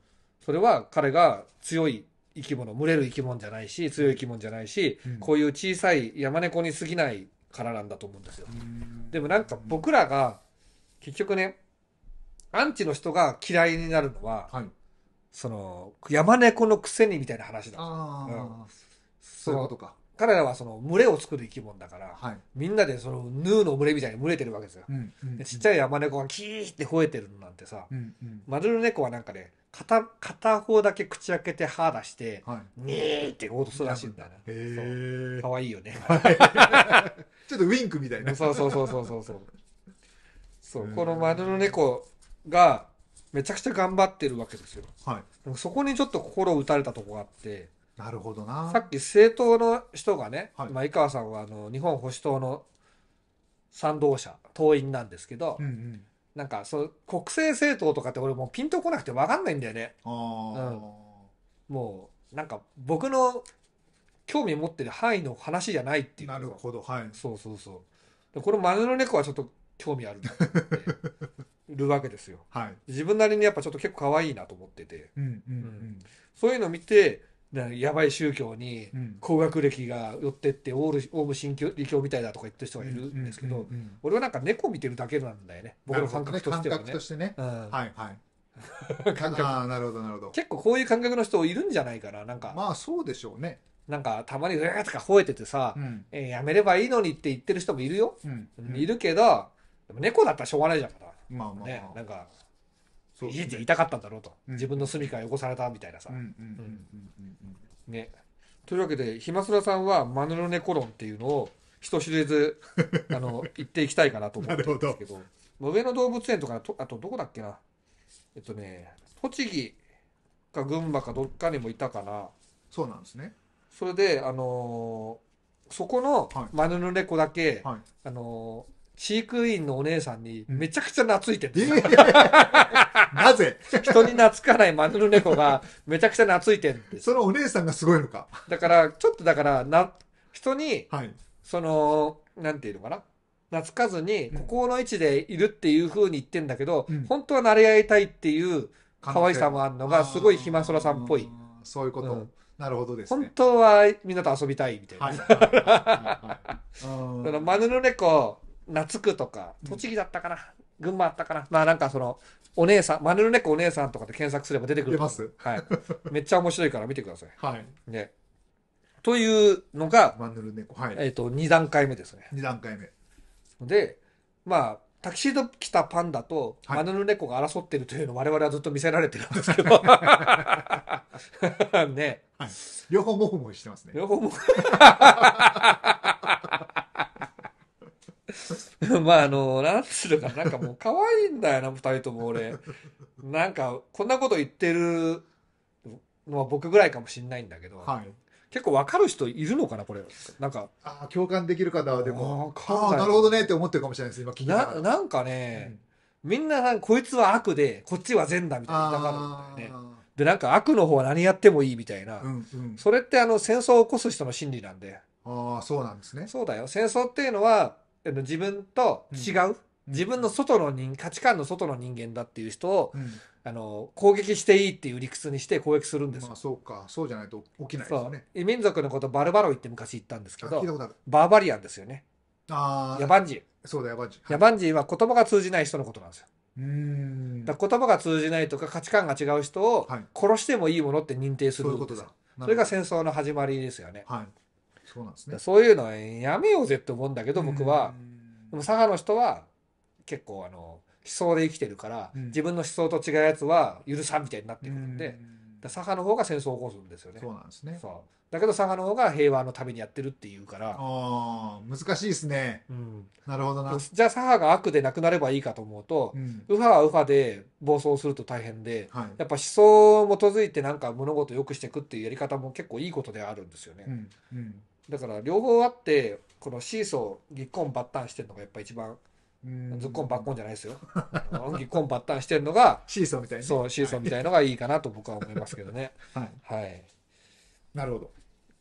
それは彼が強い生き物、群れる生き物じゃないし、強い生き物じゃないし、うん、こういう小さい山猫に過ぎないからなんだと思うんですよ。でもなんか僕らが、結局ね、アンチの人が嫌いになるのは、はい、その、山猫のくせにみたいな話だ。あうん、そういうことか。彼らはその群れを作る生き物だから、はい、みんなでそのヌーの群れみたいに群れてるわけですよ、うんうん、でちっちゃい山猫がキーって吠えてるのなんてさ、うんうん、マルはなんかね片片方だけ口開けて歯出して、はい、ニーって落すらしいんだねかわいいよね [laughs] ちょっとウィンクみたいなそうそうそうそうそうそうそうこのマのルがめちゃくちゃ頑張ってるわけですよ、はい、そこにちょっと心を打たれたとこがあってなるほどなさっき政党の人がね、はいまあ、井川さんはあの日本保守党の賛同者党員なんですけど、うんうんなんかそう国政政党とかって俺もうピンとこなくてわかんないんだよね。あうん、もうなんか僕の興味持ってる範囲の話じゃないっていうなるほどはいそうそうそうこのマヌの猫はちょっと興味あるい [laughs] るわけですよ、はい、自分なりにやっぱちょっと結構可愛いなと思ってて、うんうんうん、うん、そういうのを見てやばい宗教に高学歴が寄ってってオールオウム真理教みたいだとか言ってる人がいるんですけど、俺はなんか猫見てるだけなんだよね僕の感覚としてはね。ね感覚としてね、うん、はいはい [laughs] 感覚あなるほどなるほど結構こういう感覚の人いるんじゃないかななんかまあそうでしょうねなんかたまにうわーとか吠えててさ、うん、えー、やめればいいのにって言ってる人もいるよ、うん、いるけど猫だったらしょうがないじゃんまあまあ、ね、なんかそう家で痛かったんだろうと、うん、自分の住みか汚されたみたいなさ。ね。というわけで、ひまつらさんはマヌルネコロンっていうのを人知れず、[laughs] あの、言っていきたいかなと思ってるんですけど、ど上野動物園とかと、あとどこだっけな。えっとね、栃木か群馬かどっかにもいたかな。そうなんですね。それで、あのー、そこのマヌルネコだけ、はいはい、あのー飼育員のお姉さんにめちゃくちゃ懐いてるん [laughs] なぜ人に懐かないマヌルネコが [laughs] めちゃくちゃ懐いてるんそのお姉さんがすごいのか。だから、ちょっとだから、な、人に、はい、その、なんていうのかな。懐かずに、ここの位置でいるっていう風に言ってんだけど、うん、本当は慣れ合いたいっていう可愛さもあるのが、すごいひまそらさんっぽい。そういうこと。うんなるほどです、ね、本当はみんなと遊びたいみたいな。はい。マヌルネコ、[laughs] 懐くとか、栃木だったかな、群馬あったかな、まあなんかその、お姉さん、マネルネコお姉さんとかで検索すれば出てくる出ますはい。めっちゃ面白いから見てください。はい。ね。というのが、マヌルネコ。はい。えっ、と、2段階目ですね。2段階目。で、まあ、タキシード来たパンダとはいマヌルネコが争ってるというのを我々はずっと見せられてるんですけど。[laughs] ね。両方モフモフしてますね。両方も。[laughs] まああのなんつうのかなんかもう可愛いんだよな [laughs] 二人とも俺なんかこんなこと言ってるのは僕ぐらいかもしれないんだけど、はい、結構わかる人いるのかなこれなんかああ共感できる方はでもああなるほどねって思ってるかもしれないです今ななんかね、うん、みんななんこいつは悪でこっちは善だみたいなでなんか悪の方は何やってもいいみたいな、うんうん、それってあの戦争を起こす人の心理なんでああそうなんですねそうだよ戦争っていうのは自分と違う、うん、自分の外の人価値観の外の人間だっていう人を、うん、あの攻撃していいっていう理屈にして攻撃するんですまあそうかそうじゃないと起きないですね民族のことバルバロイって昔言ったんですけどバーバリアンですよねああ野蛮人そうだ野蛮人、は野蛮人は言葉が通じない人のことなんですようんだ言葉が通じないとか価値観が違う人を殺してもいいものって認定する、はい、そううとそれが戦争の始まりですよね、はいそうなんですね。そういうのはやめようぜって思うんだけど、僕は。でも佐賀の人は結構あの、思想で生きてるから、うん、自分の思想と違うやつは許さんみたいになってくるんで、だ左派の方が戦争を起こすんですよね。そうなんですね。だけど左派の方が平和のためにやってるっていうから。ああ、難しいですね。うん。なるほどな。じゃあ左派が悪でなくなればいいかと思うと、うん、右派は右派で暴走すると大変で、はい、やっぱ思想を基づいてなんか物事を良くしていくっていうやり方も結構いいことであるんですよね。うん。うん、だから両方あってこのシーソーぎっこんばったんしてるのがやっぱ一番ずっこんばっこんじゃないですよぎっこんばったんしてるのがシーソーみたいな、ね、そうシーソーみたいのがいいかなと僕は思いますけどね [laughs] はい、はい、なるほ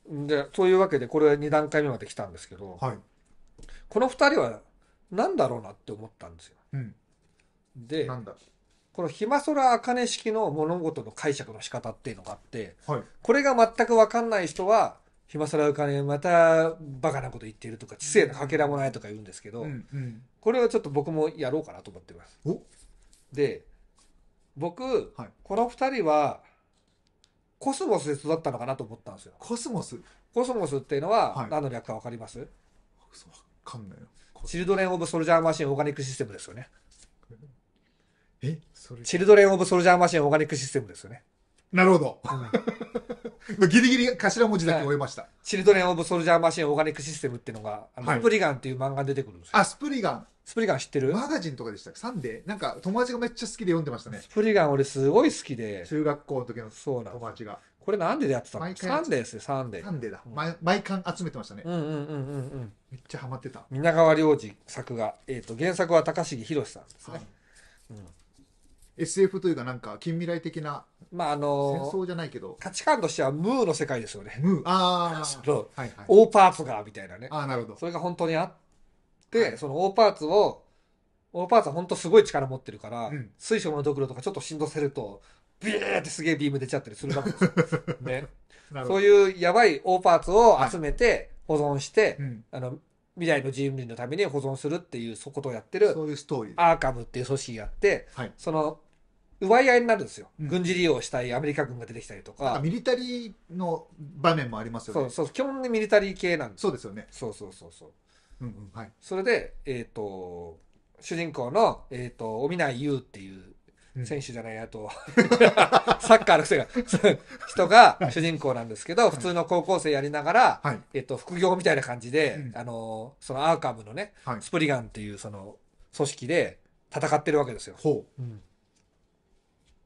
どでそういうわけでこれ2段階目まで来たんですけど、はい、この2人は何だろうなって思ったんですよ、うん、でこのひまそらあかね式の物事の解釈の仕方っていうのがあって、はい、これが全く分かんない人は暇さらう金またバカなこと言ってるとか知性のかけらもないとか言うんですけど、うんうん、これはちょっと僕もやろうかなと思ってますで僕、はい、この2人はコスモスで育ったのかなと思ったんですよコスモスコスモスっていうのは何の略か分かります、はい、かんないよチルドレン・オブ・ソルジャー・マシン・オーガニック・システムですよねえそれチルドレン・オブ・ソルジャー・マシン・オーガニック・システムですよねなるほど。[laughs] ギリギリ頭文字だけ終えました。チルドレン・オブ・ソルジャー・マシン・オーガニック・システムっていうのが、あのはいスプリガンっていう漫画出てくるんですよ。あ、スプリガン。スプリガン知ってるマガジンとかでしたっけサンデーなんか友達がめっちゃ好きで読んでましたね。スプリガン俺すごい好きで、中学校の時のそうな友達が。これなんでやってたのサンデーですよ、サンデーサ。ンデーだ。うん毎巻集めてましたね。うんうんうんうんうん。めっちゃハマってた。皆川良二作画。えっ、と、原作は高杉宏さんですね。はいうん SF というかなんか近未来的なまああの戦争じゃないけど価値観としてはムーの世界ですよねムーああ [laughs] そう、はいはい、オーパーツがみたいなねあなるほどそれが本当にあって、はい、そのオーパーツをオーパーツは本当すごい力持ってるから、うん、水晶のドクロとかちょっと振動せるとビーってすげえビーム出ちゃったりするわけですよ、[laughs] ね、そういうやばいオーパーツを集めて保存して、はいうん、あの未来の人類のために保存するっていうそことをやってるそういうストーリーアーカムっていう組織があって、はい、その奪い合いになるんですよ、うん、軍事利用したいアメリカ軍が出てきたりとかミリタリーの場面もありますよねそうそう基本にミリタリー系なんですそうですよねそうそうそうそう,、んうんはい、それでえっ、ー、と主人公の、えーと、内優っていう選手じゃないやと、[laughs] サッカーの癖が人が [laughs] 主人公なんですけど、はい、普通の高校生やりながら、はい、えーと、と副業みたいな感じで、うん、あのそのアーカムのね、はい、スプリガンっていうその組織で戦ってるわけですよ。ほう、うん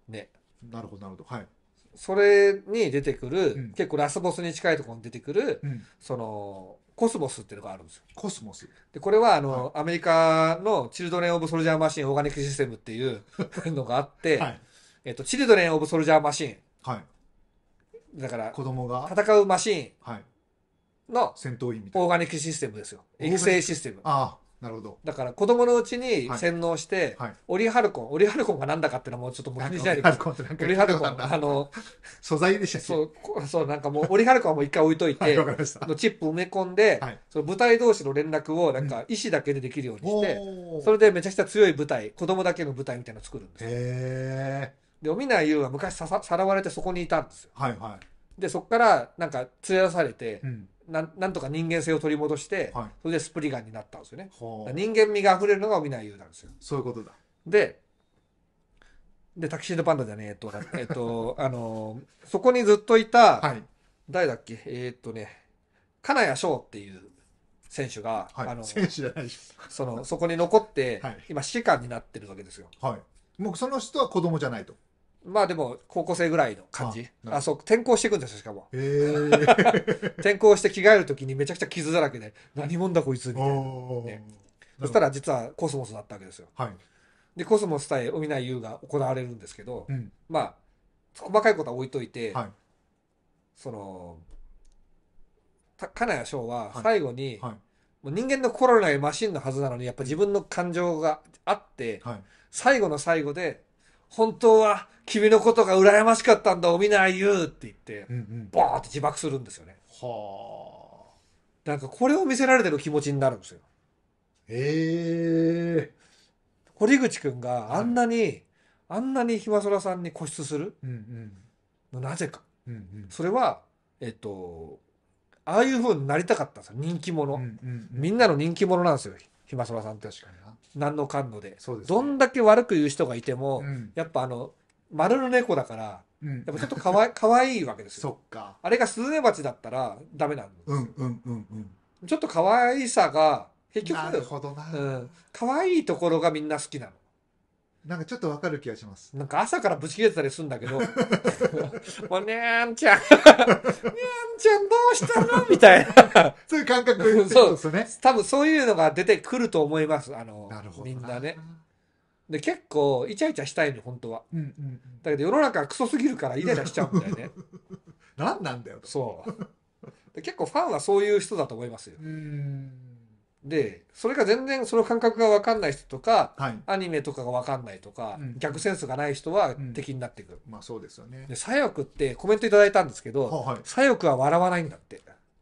ね。なるほど、なるほど。はい。それに出てくる、うん結構ラスボスに近いところに出てくる、うんその、コスモスっていうのがあるんですよ。コスモス。で、これはあの、アメリカのチルドレン・オブ・ソルジャー・マシン・オーガニック・システムっていう [laughs] のがあって、はい。えっと、チルドレン・オブ・ソルジャー・マシはい。ン。だから、子供が、戦うマシはい。ンの戦闘員みたいオーガニックシステムですよ。衛星育成システム。あなるほどだから子供のうちに洗脳して、はいはい、オリハルコンオリハルコンがなんだかっていうのはもうちょっと無理にしないでオリハルコンってなんかオリハルコンあの素材でしたそうそうなんかもうオリハルコンはもう一回置いといて、はい、のチップ埋め込んで、その舞台同士の連絡をなんか医師だけでできるようにして、うん、それでめちゃくちゃ強い舞台、子供だけの舞台みたいなの作るんですへで見ないうは昔ささらわれてそこにいたんですよはいはいでそこからなんか連れ出されて、うんななんとか人間性を取り戻して、はい、それでスプリガンになったんですよね人間味があふれるのが海内優なんですよそういうことだででタキシードパンダじゃねえと、えっと、[laughs] あのそこにずっといた、はい、誰だっけえー、っとね金谷翔っていう選手が、はい、あの選手じゃないでしょそのそこに残って、はい、今指揮官になってるわけですよ、はい、もうその人は子供じゃないとまあでも高校生ぐらいの感じあそう転校していくんですよしかも、えー、[laughs] 転校して着替える時にめちゃくちゃ傷だらけで何者だこいつみたいな、ね、そしたら実はコスモスだったわけですよ、はい、でコスモス対海内優が行われるんですけど、うん、まあ細かいことは置いといて、はい、その金谷翔は最後に、はいもう人間の心のないマシンのはずなのにやっぱ自分の感情があって、最後の最後で本当は君のことが羨ましかったんだ、お見ない言うって言って、うボーって自爆するんですよね。はあ。なんかこれを見せられてる気持ちになるんですよ。ええー、堀口くんがあんなに、はい、あんなにひまそらさんに固執する、うんうん、なぜか、うんうん、それは、えっと、ああいうふうになりたかったんですよ人気者、うんうんうん、みんなの人気者なんですよひまそらさんって確かに何のかんのでそうです、ね、どんだけ悪く言う人がいても、うん、やっぱあの丸の猫だから、うん、やっぱちょっとかわい [laughs] かわいいわけですよそっかあれがスズメバチだったらダメなんですうんうんうんうんちょっと可愛さが結局なるほどな、うん、可愛いところがみんな好きなのなんかちょっとわかる気がします。なんか朝からぶち切れてたりするんだけど、[laughs] もうゃーんちゃん、ねちゃんどうしたの [laughs] みたいな。[laughs] そういう感覚そうですね。多分そういうのが出てくると思います。あの、なるほどみんなね。で、結構、イチャイチャしたいの、本当は。うんうんだけど世の中クソすぎるからイライラしちゃうんだよね。[laughs] 何なんだよ。そう。結構ファンはそういう人だと思いますよ。うんで、それが全然その感覚が分かんない人とか、はい、アニメとかが分かんないとか、うん、逆センスがない人は敵になってくる。うん、まあそうですよね。で、左翼ってコメントいただいたんですけど、はい、左翼は笑わないんだって。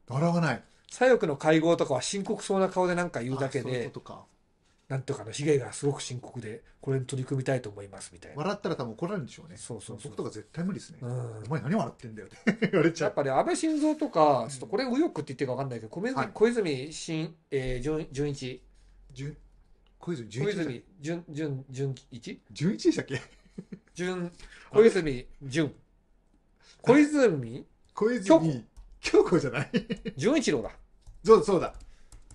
笑わない。左翼の会合とかは深刻そうな顔でなんか言うだけで、ううなんとかの被害がすごく深刻で、これに取り組みたいと思いますみたいな。笑ったら多分怒られるんでしょうね。そうそうそう。僕とか絶対無理ですね。うん。お前何笑ってんだよって [laughs] 言われちゃう。やっぱり、安倍晋三とか、ちょっとこれ右翼って言ってるか分かんないけど、小泉、小泉新、え純一。純、小泉純一。小泉純、純、純一純一でしたっけ純、小泉純。小泉小泉京子じゃない純一郎だ。そう、そうだ。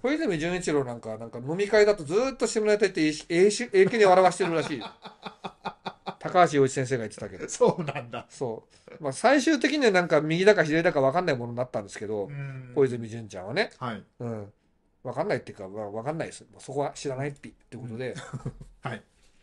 小泉純一郎なんか、なんか飲み会だとずっと下ネタ言って、永久に笑わしてるらしい。[laughs] 高橋洋一先生が言ってたけど。そうなんだ。そう。まあ最終的にはなんか右だか左だかわかんないものになったんですけど、小泉純ちゃんはね。はい。うん。わかんないっていうか、まあ、かんないです。そこは知らないって、ってことで、うん、[laughs] はい。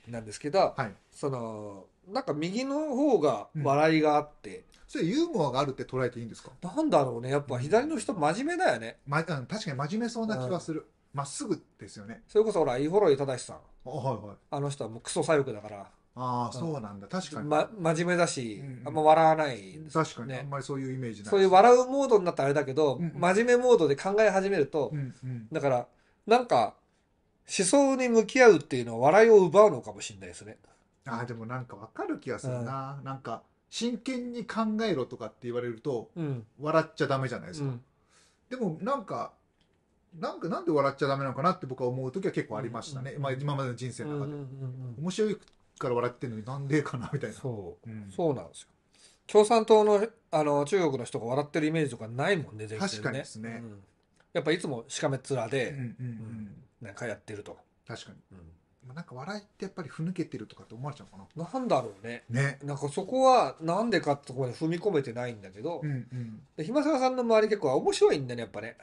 なんですけど、はい。その、なんか右の方が笑いがあって、うん、それユーモアがあるって捉えていいんですかなんだろうねやっぱ左の人真面目だよね、ま、確かに真面目そうな気はするま、っすぐですよねそれこそほら井幌井正さんあ,、はいはい、あの人はもうクソ左翼だからああ、そうなんだ確かに、ま、真面目だし、うんうん、あんま笑わない、ね、確かにあんまりそういうイメージないそういう笑うモードになったらあれだけど、うんうん、真面目モードで考え始めると、うんうん、だからなんか思想に向き合うっていうのは笑いを奪うのかもしれないですねあでもなんかわかる気がするな、うん、なんか真剣に考えろとかって言われると、うん、笑っちゃダメじゃないですか、うん、でもなんかなんかなんで笑っちゃダメなのかなって僕は思う時は結構ありましたね、うんうん、まあ、今までの人生の中で、うんうんうん、面白いから笑ってるのになんでかなみたいなそううん、そうなんですよ共産党のあの中国の人が笑ってるイメージとかないもんねね確かにですね、やっぱいつもしかめっ面で、うんうんうん、なんかやってると確かに、なんか笑いってやっぱりふぬけてるとかって思われちゃうかななんだろうねねなんかそこはなんでかってところに踏み込めてないんだけど、うんうん、ひまさわさんの周り結構面白いんだねやっぱね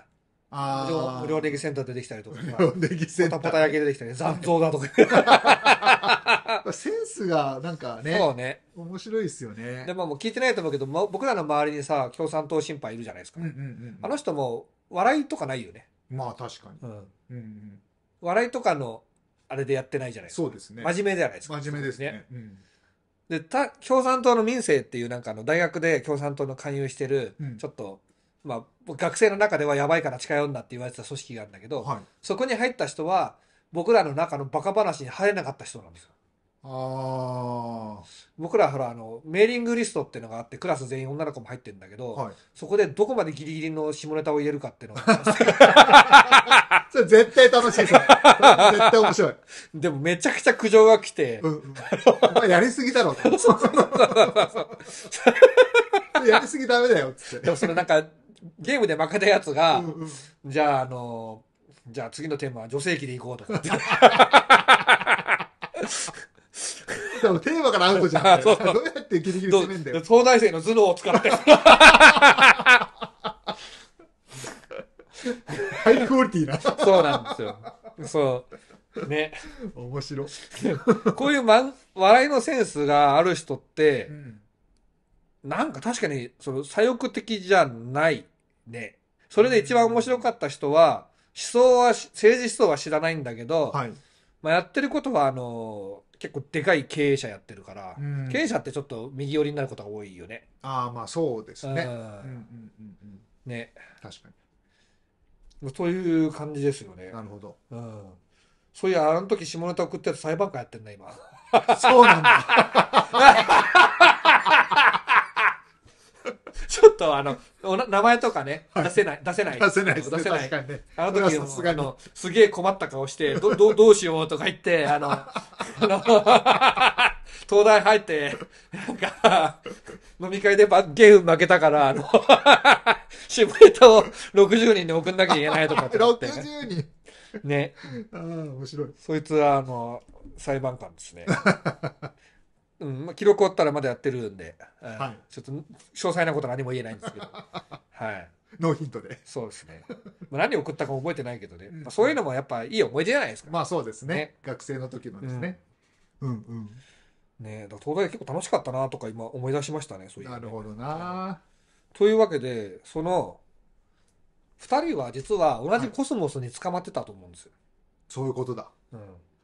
ああ。無料歴センター出てきたりとか無料歴センターパタパタ焼き出てきたり残像だとか [laughs] センスがなんかねそうね面白いですよねでももう聞いてないと思うけど、ま、僕らの周りにさ共産党審判いるじゃないですか、うんうんうん、あの人も笑いとかないよねまあ確かに、うんうんうん、笑いとかのあれでやってないじゃないですか。そうですね。真面目じゃないですか。真面目ですね。ねうん、でた、共産党の民生っていうなんかの大学で共産党の勧誘してる、ちょっと、まあ、学生の中ではやばいから近寄んなって言われてた組織があるんだけど、はい、そこに入った人は、僕らの中のバカ話に入れなかった人なんですよ。あ僕らほらあのメーリングリストっていうのがあってクラス全員女の子も入ってるんだけど、はいそこでどこまでギリギリの下ネタを入れるかっていうのが [laughs] [laughs] それ絶対楽しいそれ絶対面白い。でもめちゃくちゃ苦情が来て、うんうん。お前やりすぎだろ。[laughs] やりすぎダメだよ、つって。でもそのなんかゲームで負けたやつが、うんうんじゃあ、あの、じゃあ次のテーマは女性器でいこうとか。[laughs] テーマからアウトじゃん。どうやってギリギリ攻めんだよ。東大生の頭脳を使って。[laughs] ハイクオリティな。そうなんですよ。そう。ね。面白。こういう、ま、笑いのセンスがある人って、うん、なんか確かに、その、左翼的じゃないね。それで一番面白かった人は、思想は、政治思想は知らないんだけど、はい、まあやってることは、あの、結構でかい経営者やってるから、うん、経営者ってちょっと右寄りになることが多いよねああまあそうですね、うん、うんうんうんね確かにそういう感じですよねなるほど、うん、そういやあの時下ネタ送った裁判官やってんだ今 [laughs] そうなんだ [laughs] ょっとあの、名前とかね、出せない、出せない。出せないです、ね、出せない。あの時も、あの、すげえ困った顔して、ど、[laughs] ど、どうしようとか言って、あの、あの、[laughs] 東大入って、なんか、飲み会で罰ゲーム負けたから、あの、[laughs] 渋谷と60人に送んなきゃいけないとかってって。60人ね。ああ、面白い。そいつは、あの、裁判官ですね。うん、まあ、記録わったらまだやってるんで、はい、ちょっと詳細なこと何も言えないんですけど、[laughs] はい。ノーヒントで。そうですね。まあ、何送ったか覚えてないけどね、まあ、そういうのもやっぱいい思い出じゃないですか。まあそうですね。ね学生の時のですね。うん、うん、うんね東大結構楽しかったなとか今思い出しましたね、そういう、ね、なるほどな。というわけで、その、二人は実は同じコスモスに捕まってたと思うんですよ。はい、そういうことだ。うん。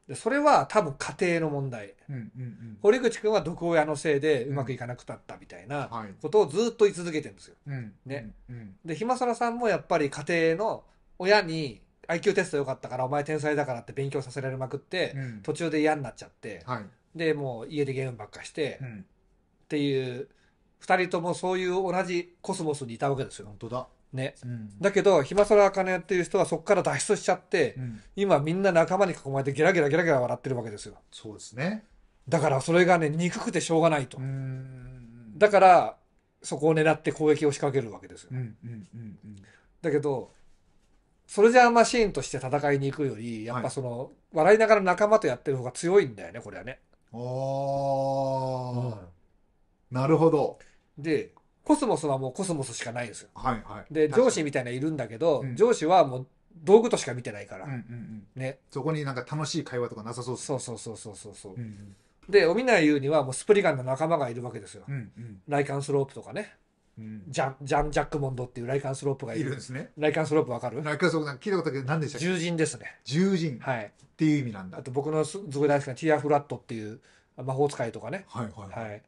でそれは多分家庭の問題、うんうんうん、堀口君は毒親のせいでうまくいかなくなったみたいなことをずっと言い続けてるんですよ。うん、ね、うんうん、でひまそらさんもやっぱり家庭の親に IQ テスト良かったからお前天才だからって勉強させられまくって、うん、途中で嫌になっちゃって、はい、でもう家でゲームばっかして、うん、っていう2人ともそういう同じコスモスにいたわけですよ。本当だね、うん、だけど暇空あかねっていう人はそこから脱出しちゃって、うん、今みんな仲間に囲まれてゲラゲラゲラゲラ笑ってるわけですよそうですねだからそれがね憎くてしょうがないとだからそこを狙って攻撃を仕掛けるわけですよ、だけどそれじゃあマシーンとして戦いに行くよりやっぱその、はい、笑いながら仲間とやってる方が強いんだよねこれはねああ、うん、なるほどでコスモスはもうコスモスしかないんですよ。はいはい。で、上司みたいないるんだけど、うん、上司はもう道具としか見てないから。うんうんうん、ね。そこになんか楽しい会話とかなさそうです、ね、そうそうそうそうそう。うんうんで、おみないゆうにはもうスプリガンの仲間がいるわけですよ。うんうん、ライカンスロープとかね。うん、ジャン、ジャン・ジャックモンドっていうライカンスロープがいる。いるんですね。ライカンスロープわかるライカンスロープ聞いたことあるけど何でしたっけ獣人ですね。獣人。はい。っていう意味なんだ。あと僕のすごい大好きなティア・フラットっていう魔法使いとかね。はいはい。はい。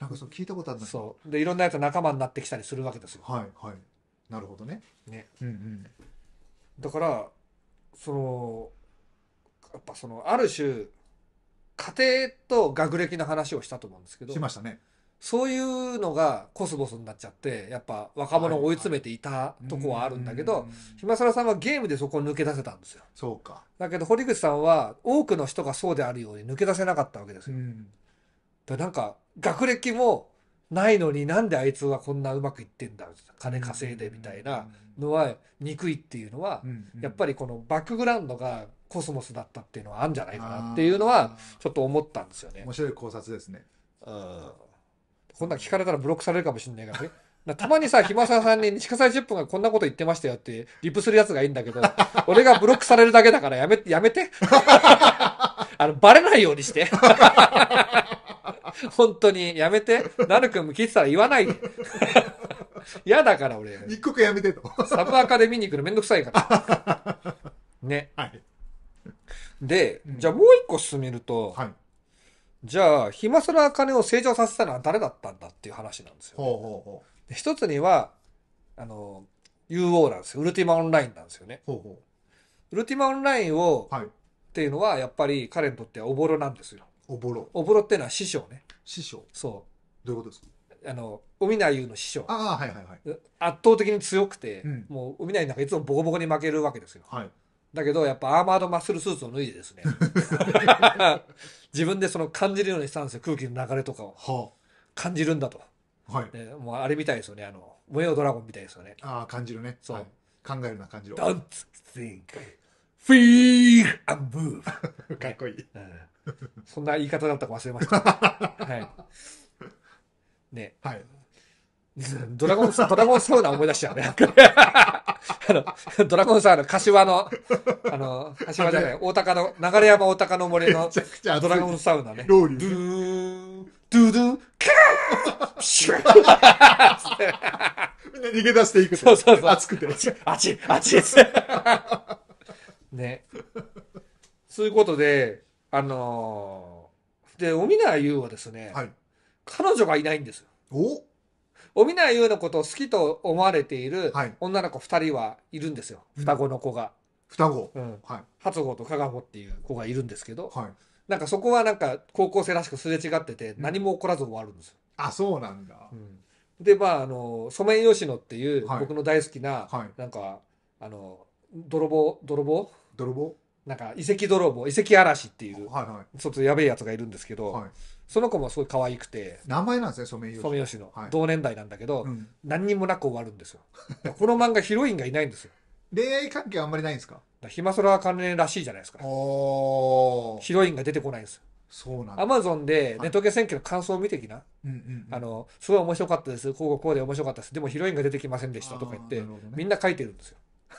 なんかそう聞いたことあるそうでいろんなやつ仲間になってきたりするわけですよ、はいはいなるほどねね、うんうん、だからそのやっぱそのある種家庭と学歴の話をしたと思うんですけどしましたねそういうのがコスモスになっちゃってやっぱ若者を追い詰めていたとこはあるんだけど暇空さんはゲームでそこを抜け出せたんですよそうかだけど堀口さんは多くの人がそうであるように抜け出せなかったわけですよ、うんだなんか学歴もないのになんであいつはこんなうまくいってんだ金稼いでみたいなのは憎いっていうのはやっぱりこのバックグラウンドがコスモスだったっていうのはあるんじゃないかなっていうのはちょっと思ったんですよね。面白い考察ですね。うん、こんな聞かれたらブロックされるかもしれないからね。たまにさ、暇沢さんに、西葛西10分がこんなこと言ってましたよって、リプするやつがいいんだけど、俺がブロックされるだけだからやめて、やめて。[laughs] あの、バレないようにして。[laughs] 本当に、やめて。なるくんも聞いてたら言わない [laughs] 嫌だから俺。一刻やめてと。サブアカで見に行くのめんどくさいから。[laughs] ね。はい。で、じゃあもう一個進めると、はい、じゃあ、暇空あかねを成長させたのは誰だったんだっていう話なんですよ、ほうほうほう一つには、あの、UO なんですよ。ウルティマオンラインなんですよね。ほうほうウルティマオンラインを、はい、っていうのは、やっぱり彼にとってはおぼろなんですよ。おぼろおぼろっていうのは師匠ね師匠そうどういうことですかあの海内優の師匠ああはいはいはい圧倒的に強くて、うん、もう海内なんかいつもボコボコに負けるわけですよ、はい、だけどやっぱアーマードマッスルスーツを脱いでですね [laughs] 自分でその感じるようにしたんですよ空気の流れとかを、はあ、感じるんだと、はいね、もうあれみたいですよねあの燃えよドラゴンみたいですよねああ感じるねそう、はい、考えるな感じる Don't think feel and move [laughs] かっこいい、うん [laughs] そんな言い方だったか忘れました。はい。ね。はい。[laughs] ドラゴン、ドラゴンサウナ思い出しちゃうね。あの、ドラゴンサウナ、柏の、あの、柏じゃない、大高の、流山大高の森の、ドラゴンサウナね。ローリュドゥーン、ドゥドゥン、カーシュみんな逃げ出していくそうそうそう。熱くて。あち、あちです。ね。そういうことで、あのー、で、海ゆうはですね、はい、彼女がいないんですよ。お海ゆうのことを好きと思われている女の子2人はいるんですよ。はい、双子の子が。双子、うんはい、初子と加賀子っていう子がいるんですけど、はい、なんかそこはなんか高校生らしくすれ違ってて、何も起こらず終わるんですよ。うん、あ、そうなんだ。うん、で、まあ、あの、ソメイヨシノっていう、僕の大好きな、はい、なんか、あの、泥棒、泥棒泥棒なんか遺跡泥棒遺跡嵐っていう、ちょっとやべえやつがいるんですけど、はい、その子もすごい可愛くて名前なんですねソメイヨシの。はい、同年代なんだけど、うん、何にもなく終わるんですよこの漫画ヒロインがいないんですよ恋愛関係あんまりないんですかひまそラ関連らしいじゃないですかヒロインが出てこないんですよそうなんアマゾンでネトゲ選挙の感想を見てきな、あのすごい面白かったですこうこうで面白かったですでもヒロインが出てきませんでしたとか言って、ね、みんな書いてるんですよ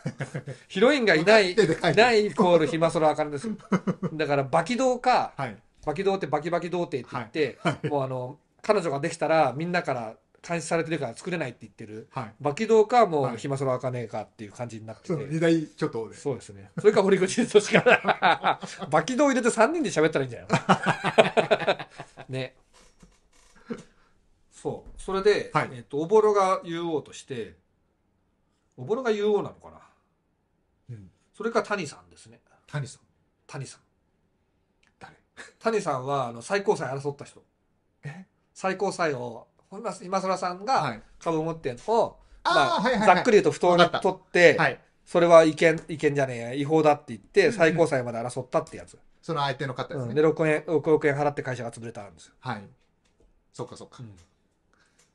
[laughs] ヒロインがいない、ないイコール暇空あかんですよ。[laughs] だから、バキ童か、はい、バキ童ってバキバキ童貞って言って、もうあの、彼女ができたらみんなから監視されてるから作れないって言ってる、はい、バキドかもう暇空あかねえかっていう感じになってて、代ちょっとでそうですねそれか堀口としか [laughs] バキド入れて3人で喋ったらいいんじゃないのねそうそれで、はい、えっと、おぼろが UO としておぼろが UO なのかなそれか谷さんですね。谷さん。谷さん。誰谷さんは、あの、最高裁争った人。え最高裁を、今空さんが株を持ってんのを、まあ、ざっくり言うと不当に取って、はい、それは違憲、違憲じゃねえ、違法だって言って、最高裁まで争ったってやつ。その相手の方ですね。うん、で、6円、6億円払って会社が潰れたんですよ。はい。そっかそっか。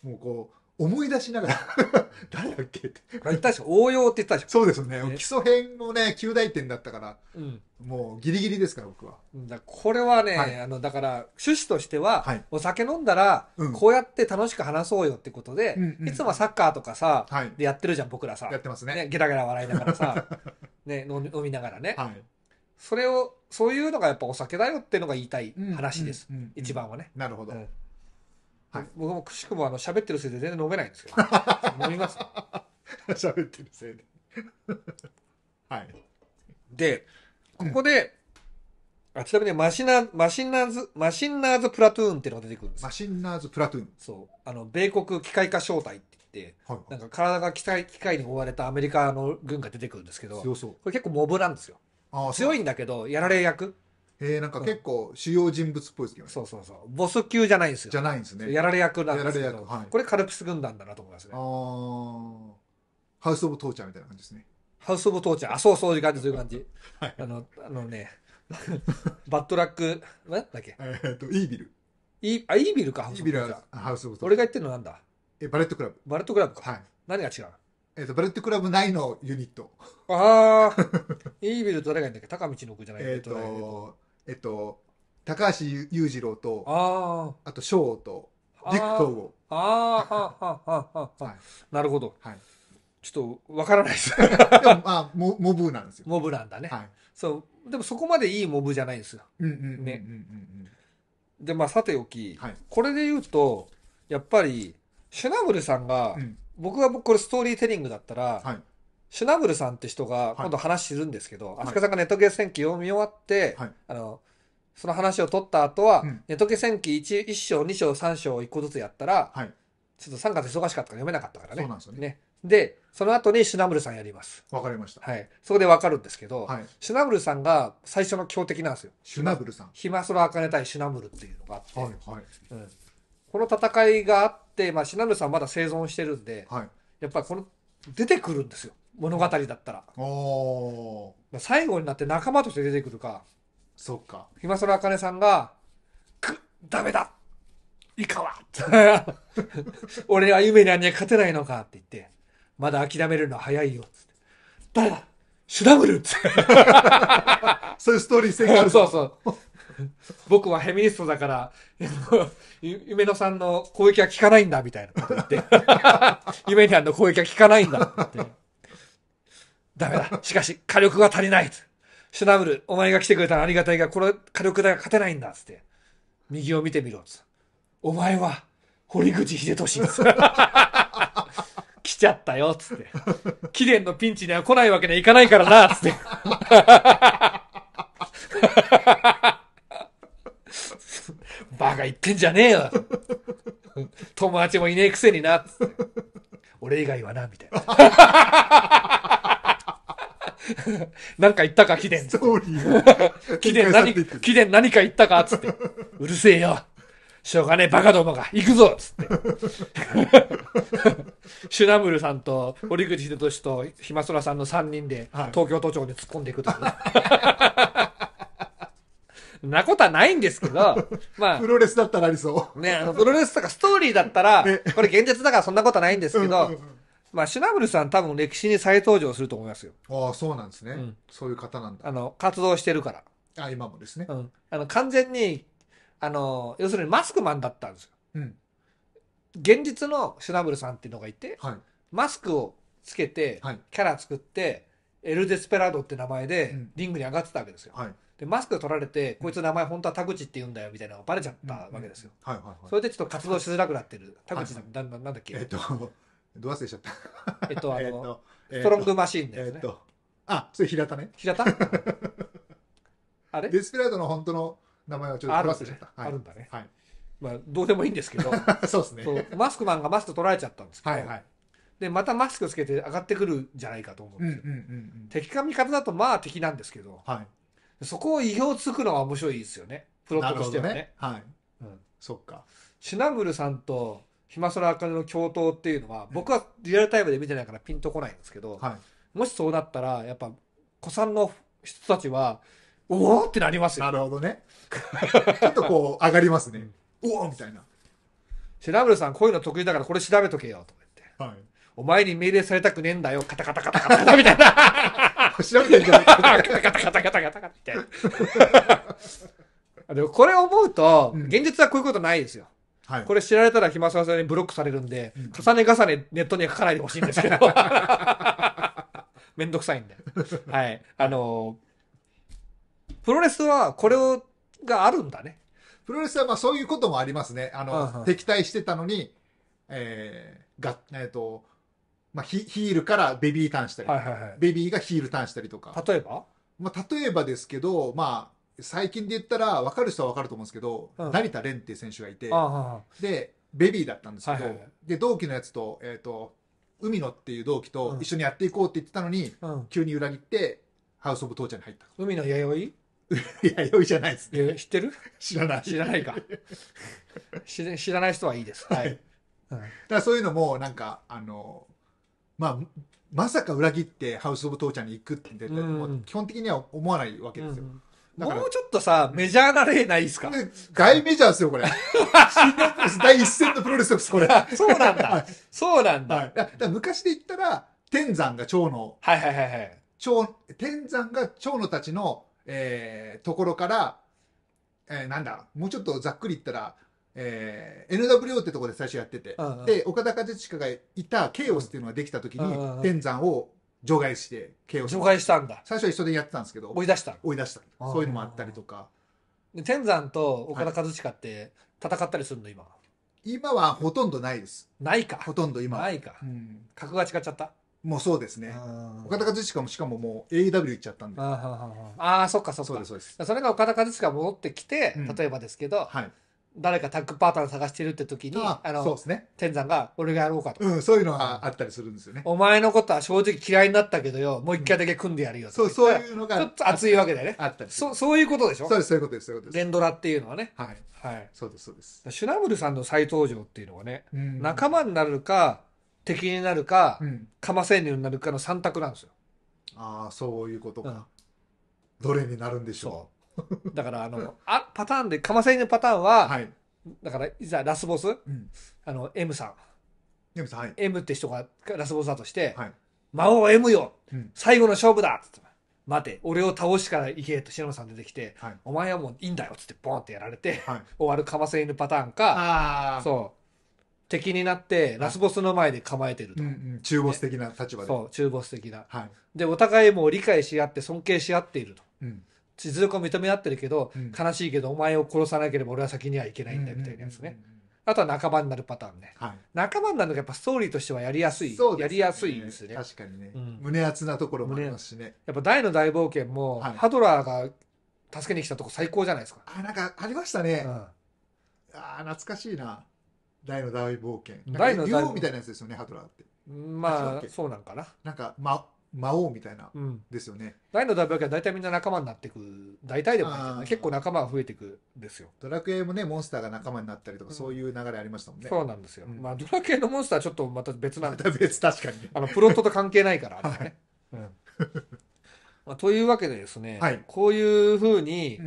うん、もうこう、思い出しながら [laughs] 誰だっけって。言ったでしょ応用って言ったでしょそうですね。基礎編のね、9大点だったから、うん、もうギリギリですから僕は。だこれはね、はい、あの、だから趣旨としては、はい、お酒飲んだら、うん、こうやって楽しく話そうよってことで、うんうん、いつもサッカーとかさ、はい、でやってるじゃん僕らさ。やってますね。ねゲラゲラ笑いながらさ、[laughs] ね、飲みながらね。はい、それを、そういうのがやっぱお酒だよっていうのが言いたい話です。うんうんうんうん、一番はね。なるほど。うんはい、僕もくしくもあの喋ってるせいで全然飲めないんですけど [laughs] 飲みます喋ってるせいで [laughs] はいでここで、あちなみにマシナ、マシンナーズ、マシンナーズプラトゥーンっていうのが出てくるんですマシンナーズプラトゥーンそう。あの、米国機械化招待って言って、はいはい、なんか体が機械機械に覆われたアメリカの軍が出てくるんですけど、強そう。これ結構モブなんですよ。あ強いんだけど、やられ役。えなんか結構主要人物っぽいですけどね。そうそうそう。ボス級じゃないんですよ。じゃないんですね。やられ役なんですけはい、これカルピス軍団だなと思いますね。ハウス・オブ・トーチャーみたいな感じですね。ハウス・オブ・トーチャー。あ、そうそういう感じ、そういう感じ。[laughs] はい、あの、あのね、[laughs] バッドラック、なだっけえっと、イービル。イあ、イービルか、ハウス・オブ・トーチャー。ハウス・オブ・トーチャー。俺が言ってるのなんだえ、バレット・クラブ。バレット・クラブか。はい。何が違うえっ、と、バレットクラブ内のユニット。ああ、[laughs] イービルと誰がいいんだっけ高道の奥じゃないえっ、とえっと、高橋裕次郎と、ああと翔と、ディックああ、はははは。なるほど。はい。ちょっとわからないです。[laughs] でもまあモ、モブなんですよ。モブなんだね。はい。そう。でもそこまでいいモブじゃないんですよ。うんうんね。で、まあさておき、これで言うと、やっぱり、シュナブルさんが、僕は僕これストーリーテリングだったら、はい、シュナブルさんって人が今度話するんですけど、飛鳥さんがネトゲ戦記読み終わって、あのその話を取った後は、ネトゲ戦記 1, 1章、2章、3章を1個ずつやったら、ちょっと3月忙しかったから読めなかったからね。そうなんですよねで、その後にシュナブルさんやります。わかりました。はい。そこでわかるんですけど、はい、シュナブルさんが最初の強敵なんですよ。シュナブルさん。暇空あかねカネ対シュナブルっていうのがあって、はいはいうん、この戦いがあって、まあ、シュナブルさんまだ生存してるんで、はい、やっぱりこの、出てくるんですよ。物語だったらおー最後になって仲間として出てくるかそっか今更らあかねさんが「くダメだいかは [laughs] 俺は夢にゃに勝てないのか」って言って「まだ諦めるのは早いよ」っつって「誰だシュダブル!」ってそういうストーリー性がある [laughs] そうそう僕はヘミニストだから、夢 [laughs] 野さんの攻撃は効かないんだ、みたいなこと言って。夢にゃんの攻撃は効かないんだって。ダメだ。しかし、火力は足りない。シュナブル、お前が来てくれたらありがたいが、これ、火力だが勝てないんだ。つって。右を見てみろ。つお前は、堀口秀俊。来ちゃったよ。つって。貴殿のピンチには来ないわけにはいかないからな。つって。バカ言ってんじゃねえよ。友達もいねえくせにな。俺以外はな、みたいな。何か言ったか、貴殿。ストーリー貴殿何、貴殿何か言ったか、つって。[laughs] うるせえよ。しょうがねえ、バカどもが。行くぞつって。[laughs] シュナムルさんと、堀口秀俊と、ひまそらさんの3人で、東京都庁に突っ込んでいくと、ね。[laughs] なことはないんですけど、まあ。プロレスだったらありそう。ね、あの、プロレスとかストーリーだったら、これ現実だからそんなことはないんですけど、うんうんうんまあ、シュナブルさん多分歴史に再登場すると思いますよ。ああ、そうなんですね、うん、そういう方なんだ。あの、活動してるから。あ今もですね。うん。あの、完全に、あの、要するにマスクマンだったんですよ。うん。現実のシュナブルさんっていうのがいて、はい、マスクをつけて、はい、キャラ作って、エル・デスペラードって名前でリングに上がってたわけですよ。うんはい、でマスク取られて、こいつ名前本当は田口って言うんだよみたいなのがバレちゃったわけですよ。それでちょっと活動しづらくなってる。田口なんだっけ、えっとど忘れちゃった。えっと、[laughs] あの、ストロングマシーンですね。えっと、あ、それ平田ね。平田 [laughs] あれデスペラードの本当の名前はちょっと忘れちゃった。あるんだね。はい。まあ、どうでもいいんですけど。[laughs] そうですね。マスクマンがマスク取られちゃったんですけど。はいはい。で、またマスクつけて上がってくるじゃないかと思うんですよ。ううんん敵か味方だとまあ敵なんですけど。はい。そこを意表をつくのは面白いですよね。プロットとしてはね。ねはい。うん。そっか。シナグルさんと、ひまそらあかねの共闘っていうのは僕はリアルタイムで見てないからピンとこないんですけど、はい、もしそうなったらやっぱ子さんの人たちはおおってなりますよなるほどねちょっとこう上がりますね、おおみたいなシラブルさんこういうの得意だからこれ調べとけよと言って、はい、お前に命令されたくねえんだよカタカタカタカタカタみたいな調べてんじゃないカタカタカタカタカタカタみた [laughs] でもこれ思うと、うん、現実はこういうことないですよはい、これ知られたら暇ささにブロックされるんで、うん、重ね重ねネットには書かないでほしいんですけど。めんどくさいんで。はい。あのー、プロレスはこれを、があるんだね。プロレスはまあそういうこともありますね。あの、うんうん、敵対してたのに、えー、が、えっ、ー、と、まあヒ、ヒールからベビーターンしたり、はいはいはい、ベビーがヒールターンしたりとか。例えばまあ、例えばですけど、まあ、最近で言ったら分かる人は分かると思うんですけど、うん成田蓮っていう選手がいてでベビーだったんですけど、はいはいはいで同期のやつと,、えー、と海野っていう同期と一緒にやっていこうって言ってたのに、うん急に裏切ってハウス・オブ・父ちゃんに入った海野弥生 [laughs] 弥生じゃないですね知ってる知らない知らないか [laughs] 知知らない人はいいですははいだからそういうのもなんかあのまあまさか裏切ってハウス・オブ・父ちゃんに行くって、うん基本的には思わないわけですよ、うんもうちょっとさ、メジャーな例ないっすか外メジャーですよ、これ。シ日本プロス第一線のプロレスです、これ。そうなんだ。そうなんだ。はい、だ昔で言ったら、天山が蝶野。はいはいはいはい。蝶、天山が蝶野たちの、えー、ところから、えー、なんだ、もうちょっとざっくり言ったら、えー、NWO ってとこで最初やってて、うんうん、で、岡田和親がいたケイオスっていうのができた時に、うんうん、天山を除外して KO 除外したんだ最初は一緒でやってたんですけど追い出した追い出したそういうのもあったりとか天山と岡田和親って戦ったりするの今、はい、今はほとんどないですないかほとんど今ないか、うん、格が違っちゃったもうそうですね岡田和親もしかももう AEW 行っちゃったんでああそっかそっかそうですそうですそれが岡田和親戻ってきて、うん、例えばですけど、はい誰かタッグパートナー探してるって時に、あの、そうですね。天山が、俺がやろうかと。うん、そういうのはあったりするんですよね。お前のことは正直嫌いになったけどよ、もう一回だけ組んでやるよ、そう、そういうのが。ちょっと熱いわけだよね。あったりそそういうことでしょそうです、そういうことです、そういうことです。連ドラっていうのはね。はい。はい。そうです、そうです。シュナブルさんの再登場っていうのはね、仲間になるか、敵になるか、釜ん、釜になるかの3択なんですよ。ああ、そういうことか。どれになるんでしょうだから、あの、あ、パターンで、かませ犬パターンは、はい、だから、いざラスボス、うん、あの、M さん。M さん、はい。M って人がラスボスだとして、はい、魔王 M よ、うん、最後の勝負だっつって、待て、俺を倒しから行けと篠野さん出てきて、はい、お前はもういいんだよっつって、ボンってやられて、はい、終わるかませ犬パターンか、そう。敵になってラスボスの前で構えてると、うんうん、中ボス的な立場でそう中ボス的な、はい、でお互いもう理解し合って尊敬し合っていると、うん、実力を認め合ってるけど、うん、悲しいけどお前を殺さなければ俺は先にはいけないんだみたいなやつね、あとは仲間になるパターンね、はい、仲間になるのがやっぱストーリーとしてはやりやすい、す、ね、やりやすいですね確かにね、うん、胸熱なところもありますしねやっぱ大の大冒険も、はい、ハドラーが助けに来たとこ最高じゃないですかあなんかありましたね、うん、あ懐かしいな大の大冒険大の大みたいなやつですよねハドラーってまあそうなんかななんか、ま、魔王みたいな、うん、ですよね大の大冒険は大体みんな仲間になっていく大体でも結構仲間が増えていくですよドラクエもねモンスターが仲間になったりとか、そういう流れありましたもんねそうなんですよ、うん、まあドラクエのモンスターはちょっとまた別なんでまた別確かにあのプロットと関係ないからあれね、はい、まあ、というわけでですね、はい、こういうふうに、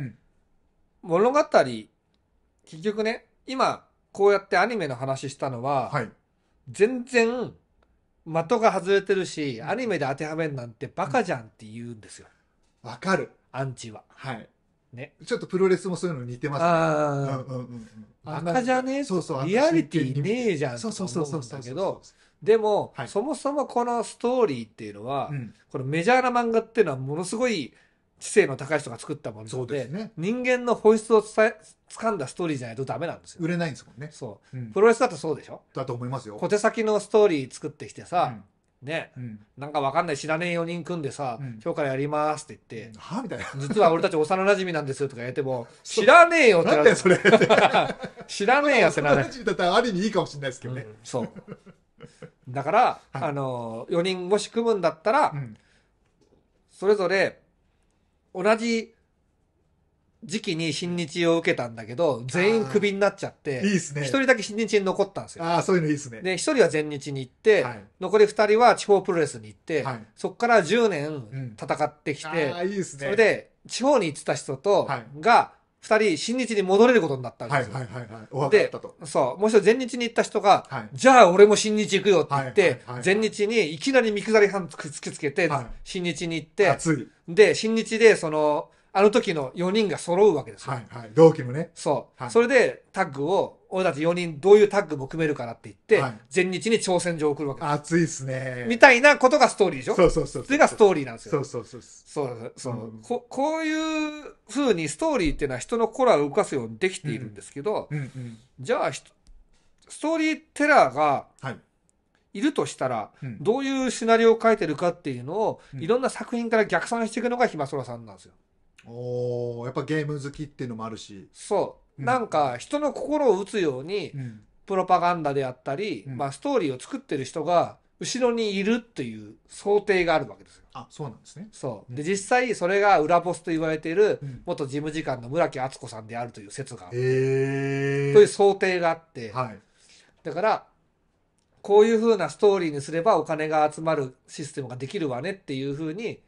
物語結局ね今こうやってアニメの話したのは、はい、全然的が外れてるし、アニメで当てはめるなんてバカじゃんって言うんですよ。わかる。アンチは。はい。ね。ちょっとプロレスもそういうの似てますね。あーうんうんうんバカじゃねえそうそう。リアリティねえじゃんってそうそうそう思そう。だけど、でも、はいそもそもこのストーリーっていうのは、うん、このメジャーな漫画っていうのはものすごい知性の高い人が作ったもので、ね、人間の本質をつか掴んだストーリーじゃないとダメなんですよ売れないんですもんねそう、うん、プロレスだとそうでしょだと思いますよ小手先のストーリー作ってきてさ、うんね、うん、なんかわかんない知らねえ4人組んでさ、うん、今日からやりますって言って、はみたいな。実は俺たち幼馴染なんですよとか言っても、[laughs] 知らねえよってなる。それ。[laughs] 知らねえよってな幼馴染だったらありにいいかもしれないですけどね。うん、そう。だから、はい、あの、4人もし組むんだったら、それぞれ同じ時期に新日を受けたんだけど、全員クビになっちゃって、ね。一人だけ新日に残ったんですよ。ああ、そういうのいいですね。で、一人は全日に行って、はい、残り二人は地方プロレスに行って、はい、そこから10年戦ってきて、うん、ああ、いいですね。それで、地方に行ってた人と、が、はい二人、新日に戻れることになったんですよ。はいはいはい、はい。で、そう、もう一度、前日に行った人が、はい、じゃあ俺も新日行くよって言って、前日にいきなり見下り班突きつけて、新日に行って、で、新日でその、あの時の4人が揃うわけですよ。はいはい。同期のね。そう。はい、それでタッグを、俺たち4人どういうタッグも組めるからって言って、はい、前日に挑戦状を送るわけです。熱いっすね。みたいなことがストーリーでしょそうそうそう。それがストーリーなんですよ。そうそうそう。そうこう、いこ。ういう風にストーリーっていうのは人の心を動かすようにできているんですけど、じゃあ、ストーリーテラーが、いるとしたら、どういうシナリオを書いてるかっていうのを、うん、いろんな作品から逆算していくのが暇空そらさんなんですよ。おやっぱゲーム好きっていうのもあるしそう、なんか人の心を打つように、プロパガンダであったり、うん、まあ、ストーリーを作ってる人が後ろにいるという想定があるわけですよ。あそうなんですねそうで実際それが裏ボスと言われている元事務次官の村木敦子さんであるという説がある、という想定があって、はい、だからこういうふうなストーリーにすればお金が集まるシステムができるわねっていうふうに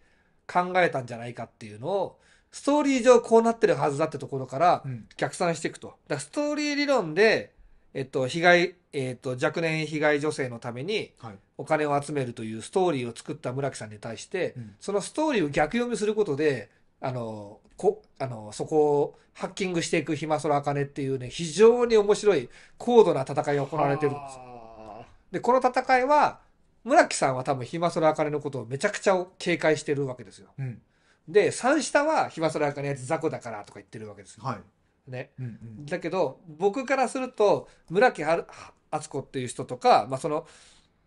考えたんじゃないかっていうのをストーリー上こうなってるはずだってところから逆算していくと。だストーリー理論で、えっと、被害、えっと、若年被害女性のためにお金を集めるというストーリーを作った村木さんに対して、うん、そのストーリーを逆読みすることで、あの、こ、あの、そこをハッキングしていく暇空茜っていうね、非常に面白い高度な戦いが行われてるんですで、この戦いは、村木さんは多分暇空茜のことをめちゃくちゃ警戒してるわけですよ。うんで3下はひばそらかのやつ雑魚だからとか言ってるわけですよ、はいね、うんうん、だけど僕からすると村木敦子っていう人とか、まあ、その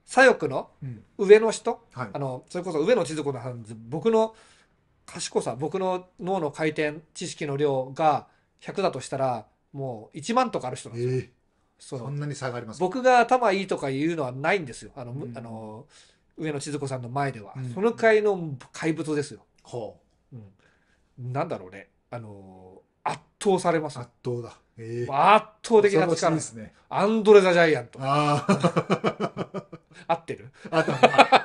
左翼の上の人、うんはい、あのそれこそ上野千鶴子の僕の賢さ僕の脳の回転知識の量が100だとしたらもう1万とかある人なんですよ。えー、そそんなに差があります僕が頭いいとか言うのはないんですよあの、うん、あの上野千鶴子さんの前では、うん、その回の怪物ですよ。ほううん、なんだろうね、あの圧倒されます圧倒だ、えー、圧倒的な力ですねアンドレ・ザ・ジャイアントあ [laughs] 合ってるあ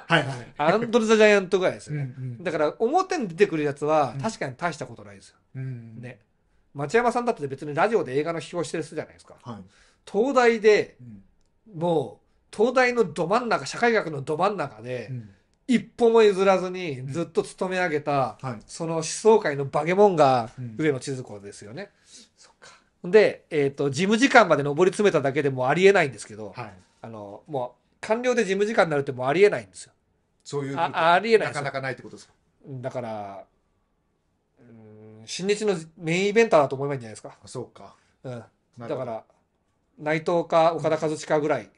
はいはい、アンドレ・ザ・ジャイアントぐらいですねうん、だから表に出てくるやつは確かに大したことないですよ、うん、ね町山さんだって別にラジオで映画の批評してる人じゃないですか、はい、東大で、もう東大のど真ん中社会学のど真ん中で、うん一歩も譲らずにずっと勤め上げた、はい、その思想界のバけモンが上野千鶴子ですよね。うん、で、えーと、事務次官まで上り詰めただけでもありえないんですけど、はい、あのもう官僚で事務次官になるってもうありえないんですよ。そういうあありえないなかなかないってことですかだから、うん、新日のメインイベントだと思えばいいんじゃないですか。そうか、うん、だから内藤か岡田和親ぐらい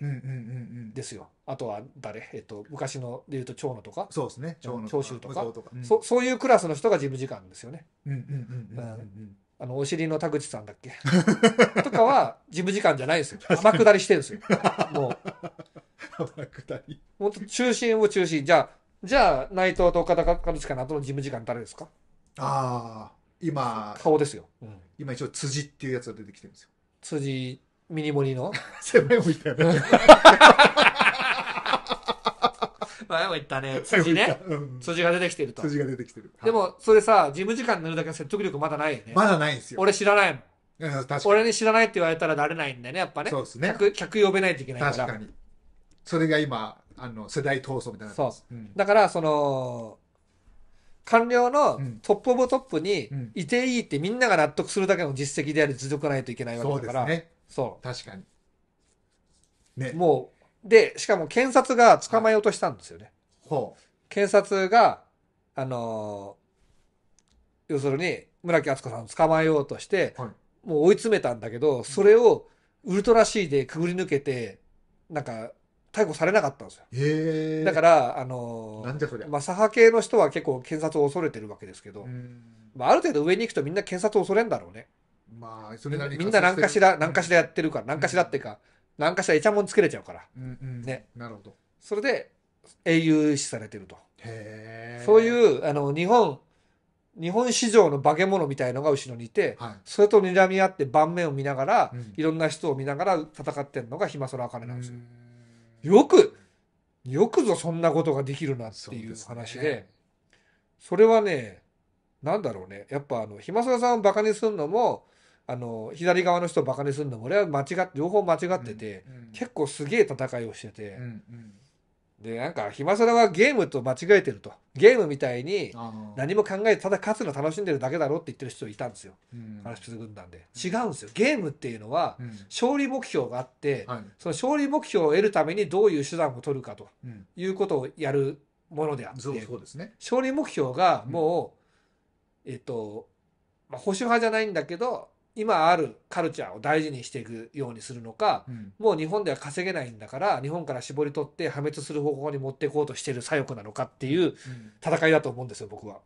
ですよ、あとは誰、えっと、昔のでいうと長野とかそうですね長野長州とかとか、うん、そそういうクラスの人が事務次官ですよね。あのお尻の田口さんだっけ [laughs] とかは事務次官じゃないですよ天下りしてるんですよもう天下りもっと中心を中心じゃあじゃあ内藤と岡田和親の後の事務次官誰ですかああ今顔ですよ、うん、今一応辻っていうやつが出てきてるんですよ辻ミニモリの狭 [laughs] いも行ったよね。[laughs] 前も言ったね。辻 [laughs] ね。辻が出てきてると。辻が出てきてる。でも、それさ、事務次官になるだけの説得力まだないよね。まだないんですよ。俺知らないもん。うん確かに。俺に知らないって言われたらなれないんだよね、やっぱね。そうですね。客、客呼べないといけないから。確かに。それが今、あの、世代闘争みたいな。そう。うん。だから、その、官僚のトップオブトップにいていいってみんなが納得するだけの実績であり、持続がないといけないわそうけでだかすら、ね。そ確かに。ねもう、で、しかも検察が捕まえようとしたんですよね。ほ検察が、あのー要するに、村木厚子さんを捕まえようとして、はいもう追い詰めたんだけど、それをウルトラ C でくぐり抜けて、なんか、逮捕されなかったんですよ。え。だから、あのーなんじゃそれ。まあ、左派系の人は結構検察を恐れてるわけですけど、うんまあ、ある程度上に行くとみんな検察を恐れんだろうね。まあ、それなりにみんな何かしら、何かしらやってるから、何かしらっていうか、何かしらイチャモンつけれちゃうから。うんうん、ね。なるほど。それで、英雄視されてると。へそういう、あの、日本、日本市場の化け物みたいのが後ろにいて、はい、それと睨み合って盤面を見ながら、うん、いろんな人を見ながら戦ってるのが暇かねなんですよ。よく、よくぞそんなことができるなっていう話で、そ、ね,、れはね、なんだろうね。やっぱあの、暇らさんをバカにするのも、あの左側の人をバカにするのも俺は間違って両方間違ってて、うんうん、結構すげえ戦いをしてて、うんうん、でなんか暇さらはゲームと間違えてるとゲームみたいに何も考えてただ勝つの楽しんでるだけだろうって言ってる人いたんですよ、うん、話し軍団で違うんですよゲームっていうのは勝利目標があって、うんその勝利目標を得るためにどういう手段を取るかということをやるものであって、そうそうですね、勝利目標がもう、えっと、まあ、保守派じゃないんだけど今あるカルチャーを大事にしていくようにするのか、うん、もう日本では稼げないんだから日本から絞り取って破滅する方向に持っていこうとしてる左翼なのかっていう戦いだと思うんですよ、僕は。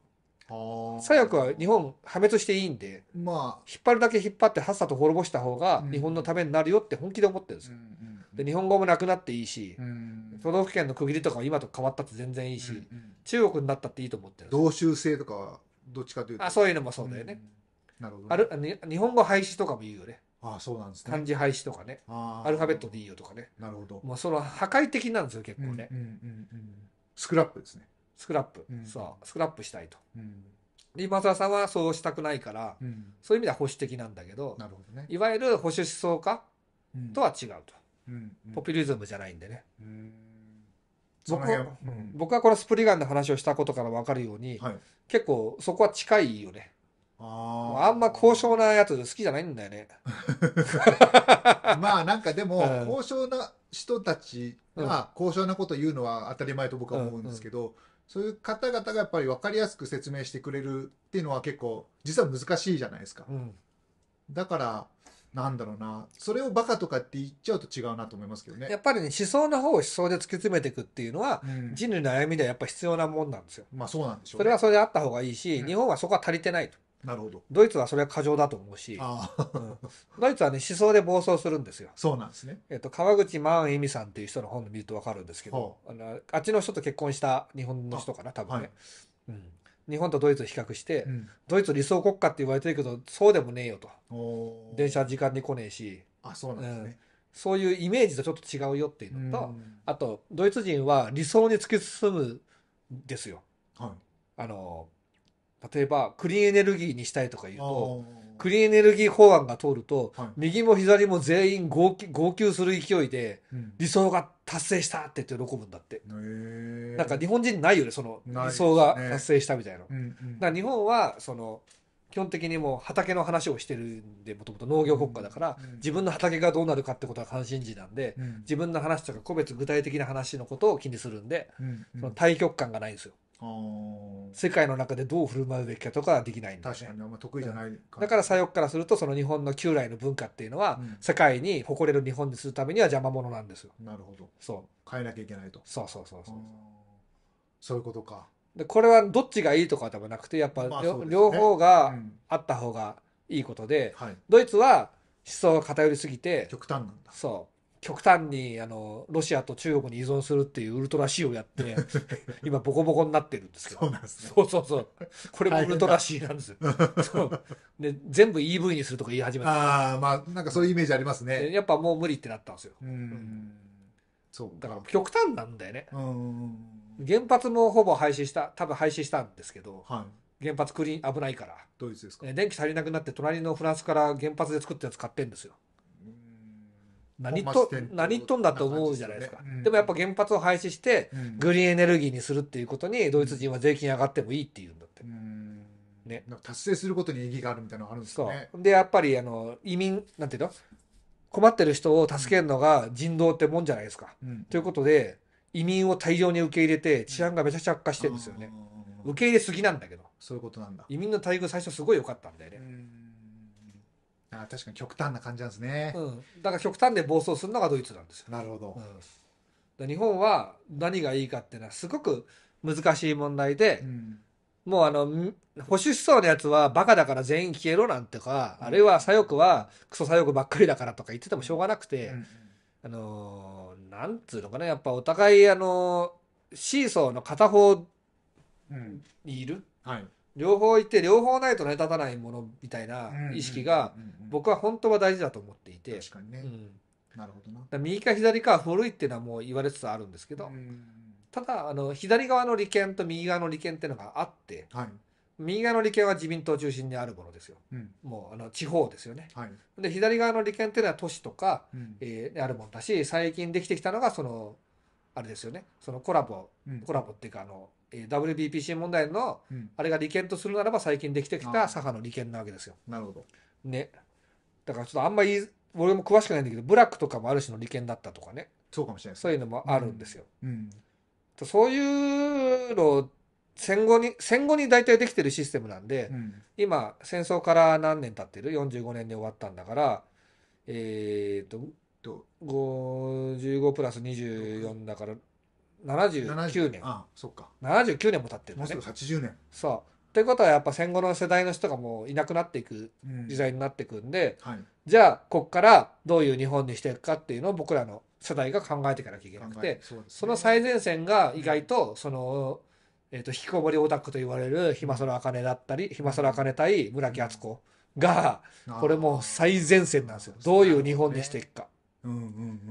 左翼は日本破滅していいんで、まあ、引っ張るだけ引っ張ってはっさと滅ぼした方が日本のためになるよって本気で思ってるんですよ。うんうんで日本語もなくなっていいし、うん、都道府県の区切りとか今と変わったって全然いいし、うんうん、中国になったっていいと思ってる同州制とかどっちかというとあそういうのもそうだよね、うんなるほど、ね、ある日本語廃止とかも言うよねあそうなんですね漢字廃止とかねアルファベットでいいよとかねなるほどもうその破壊的なんですよ結構ね、うんうんうんスクラップですねスクラップ、うん、そうスクラップしたいと、うん、今澤さんはそうしたくないから、うん、そういう意味では保守的なんだけどなるほど、ね、いわゆる保守思想家とは違うと、うんポピュリズムじゃないんでね、ん僕は僕はこのスプリガンの話をしたことから分かるように、はい、結構そこは近いよねああんま高尚なやつ好きじゃないんだよね。まあなんかでも、高尚な人たちが高尚なこと言うのは当たり前と僕は思うんですけど、そういう方々がやっぱり分かりやすく説明してくれるっていうのは結構実は難しいじゃないですか。だからなんだろうなそれをバカとかって言っちゃうと違うなと思いますけどね。やっぱりね思想の方を思想で突き詰めていくっていうのは、うん人類の悩みではやっぱ必要なもんなんですよ。まあそうなんでしょうそね。れはそれであった方がいいし、日本はそこは足りてないと。なるほどドイツはそれは過剰だと思うし、うん、ドイツはね思想で暴走するんですよそうなんですね、えっと、川口万恵美さんっていう人の本で見ると分かるんですけどあのあっちの人と結婚した日本の人かな多分ね、はい、うん、日本とドイツを比較して、うん、ドイツ理想国家って言われてるけどそうでもねえよと電車時間に来ねえしあそうなんですね、うん、そういうイメージとちょっと違うよっていうのと、あとドイツ人は理想に突き進むですよ、はい、あの例えばクリーンエネルギーにしたいとか言うとクリーンエネルギー法案が通ると、はい、右も左も全員号泣する勢いで、理想が達成したって言って喜ぶんだって、なんか日本人ないよねその理想が達成したみたいな、ねうんうん、だ日本はその基本的にもう畑の話をしてるんでもともと農業国家だから、うんうん、自分の畑がどうなるかってことは関心事なんで、うん、自分の話とか個別具体的な話のことを気にするんで、うんうん、その対極感がないんですよ。世界の中でどう振る舞うべきかとかはできないんだ、ね、確かにあんま得意じゃない、だから左翼からするとその日本の旧来の文化っていうのは、うん、世界に誇れる日本にするためには邪魔者なんですよなるほどそう変えなきゃいけないとそうそうそうそうそういうことかでこれはどっちがいいとかではなくてやっぱ、まあね、両方があった方がいいことで、うんはい、ドイツは思想が偏りすぎて極端なんだそう極端にあのロシアと中国に依存するっていうウルトラ C をやって、[laughs] 今ボコボコになってるんですけどそうなんです、ね、そうそうそうこれもウルトラ C なんですよそうで全部 EV にするとか言い始めたああまあなんかそういうイメージありますねやっぱもう無理ってなったんですようんそうだから極端なんだよねうん原発もほぼ廃止した多分廃止したんですけど、はい、原発クリーン危ないからドイツですか電気足りなくなって隣のフランスから原発で作ったやつ買ってんですよ何と何とんだと思うじゃないですか、でもやっぱ原発を廃止してグリーンエネルギーにするっていうことにドイツ人は税金上がってもいいっていうんだって、ね、達成することに意義があるみたいなのあるんですねでやっぱりあの移民なんていうの困ってる人を助けるのが人道ってもんじゃないですか、ということで移民を大量に受け入れて治安がめちゃくちゃ悪化してるんですよね、受け入れすぎなんだけどそういうことなんだ移民の待遇最初すごい良かったんだよね、あ確かに極端な感じなんですね、うん、だから極端で暴走するのがドイツなんですよなるほど、うん、日本は何がいいかっていうのはすごく難しい問題で、うん、もうあの保守思想のやつはバカだから全員消えろなんてか、うん、あるいは左翼はクソ左翼ばっかりだからとか言っててもしょうがなくて、うん、あのー、なんつうのかなやっぱお互いあのシーソーの片方にいる、はい両方いて両方ないと成り立たないものみたいな意識が僕は本当は大事だと思っていて確かにね、うん、なるほどな右か左か古いっていうのはもう言われつつあるんですけど、うん、ただあの左側の利権と右側の利権っていうのがあって、はい、右側の利権は自民党中心にあるものですよ、うん、もうあの地方ですよね、はい、で左側の利権っていうのは都市とか、うん、えー、あるものだし最近できてきたのがそのあれですよねそのコラボ、コラボっていうかあのえ WBPC 問題の、あれが利権とするならば最近できてきた左派の利権なわけですよ。なるほど。ね。だからちょっとあんまり俺も詳しくないんだけどブラックとかもある種の利権だったとかねそうかもしれないそういうのもあるんですよ。うん、うん、そういうの戦後に戦後に大体できてるシステムなんで、うん、今戦争から何年経ってる45年で終わったんだからえっ、と55プラス24だから79年あそっか79年も経ってるんだねもうすぐ80年そうということはやっぱ戦後の世代の人がもういなくなっていく時代になっていくんで、うんはい、じゃあこっからどういう日本にしていくかっていうのを僕らの世代が考えていかなきゃいけなくてそ、ね,、の最前線が意外とその、えーと、引きこもりオタクと言われるひまそらあかねだったりひまそらあかね対村木敦子がこれも最前線なんですよどういう日本にしていくか。うんうんう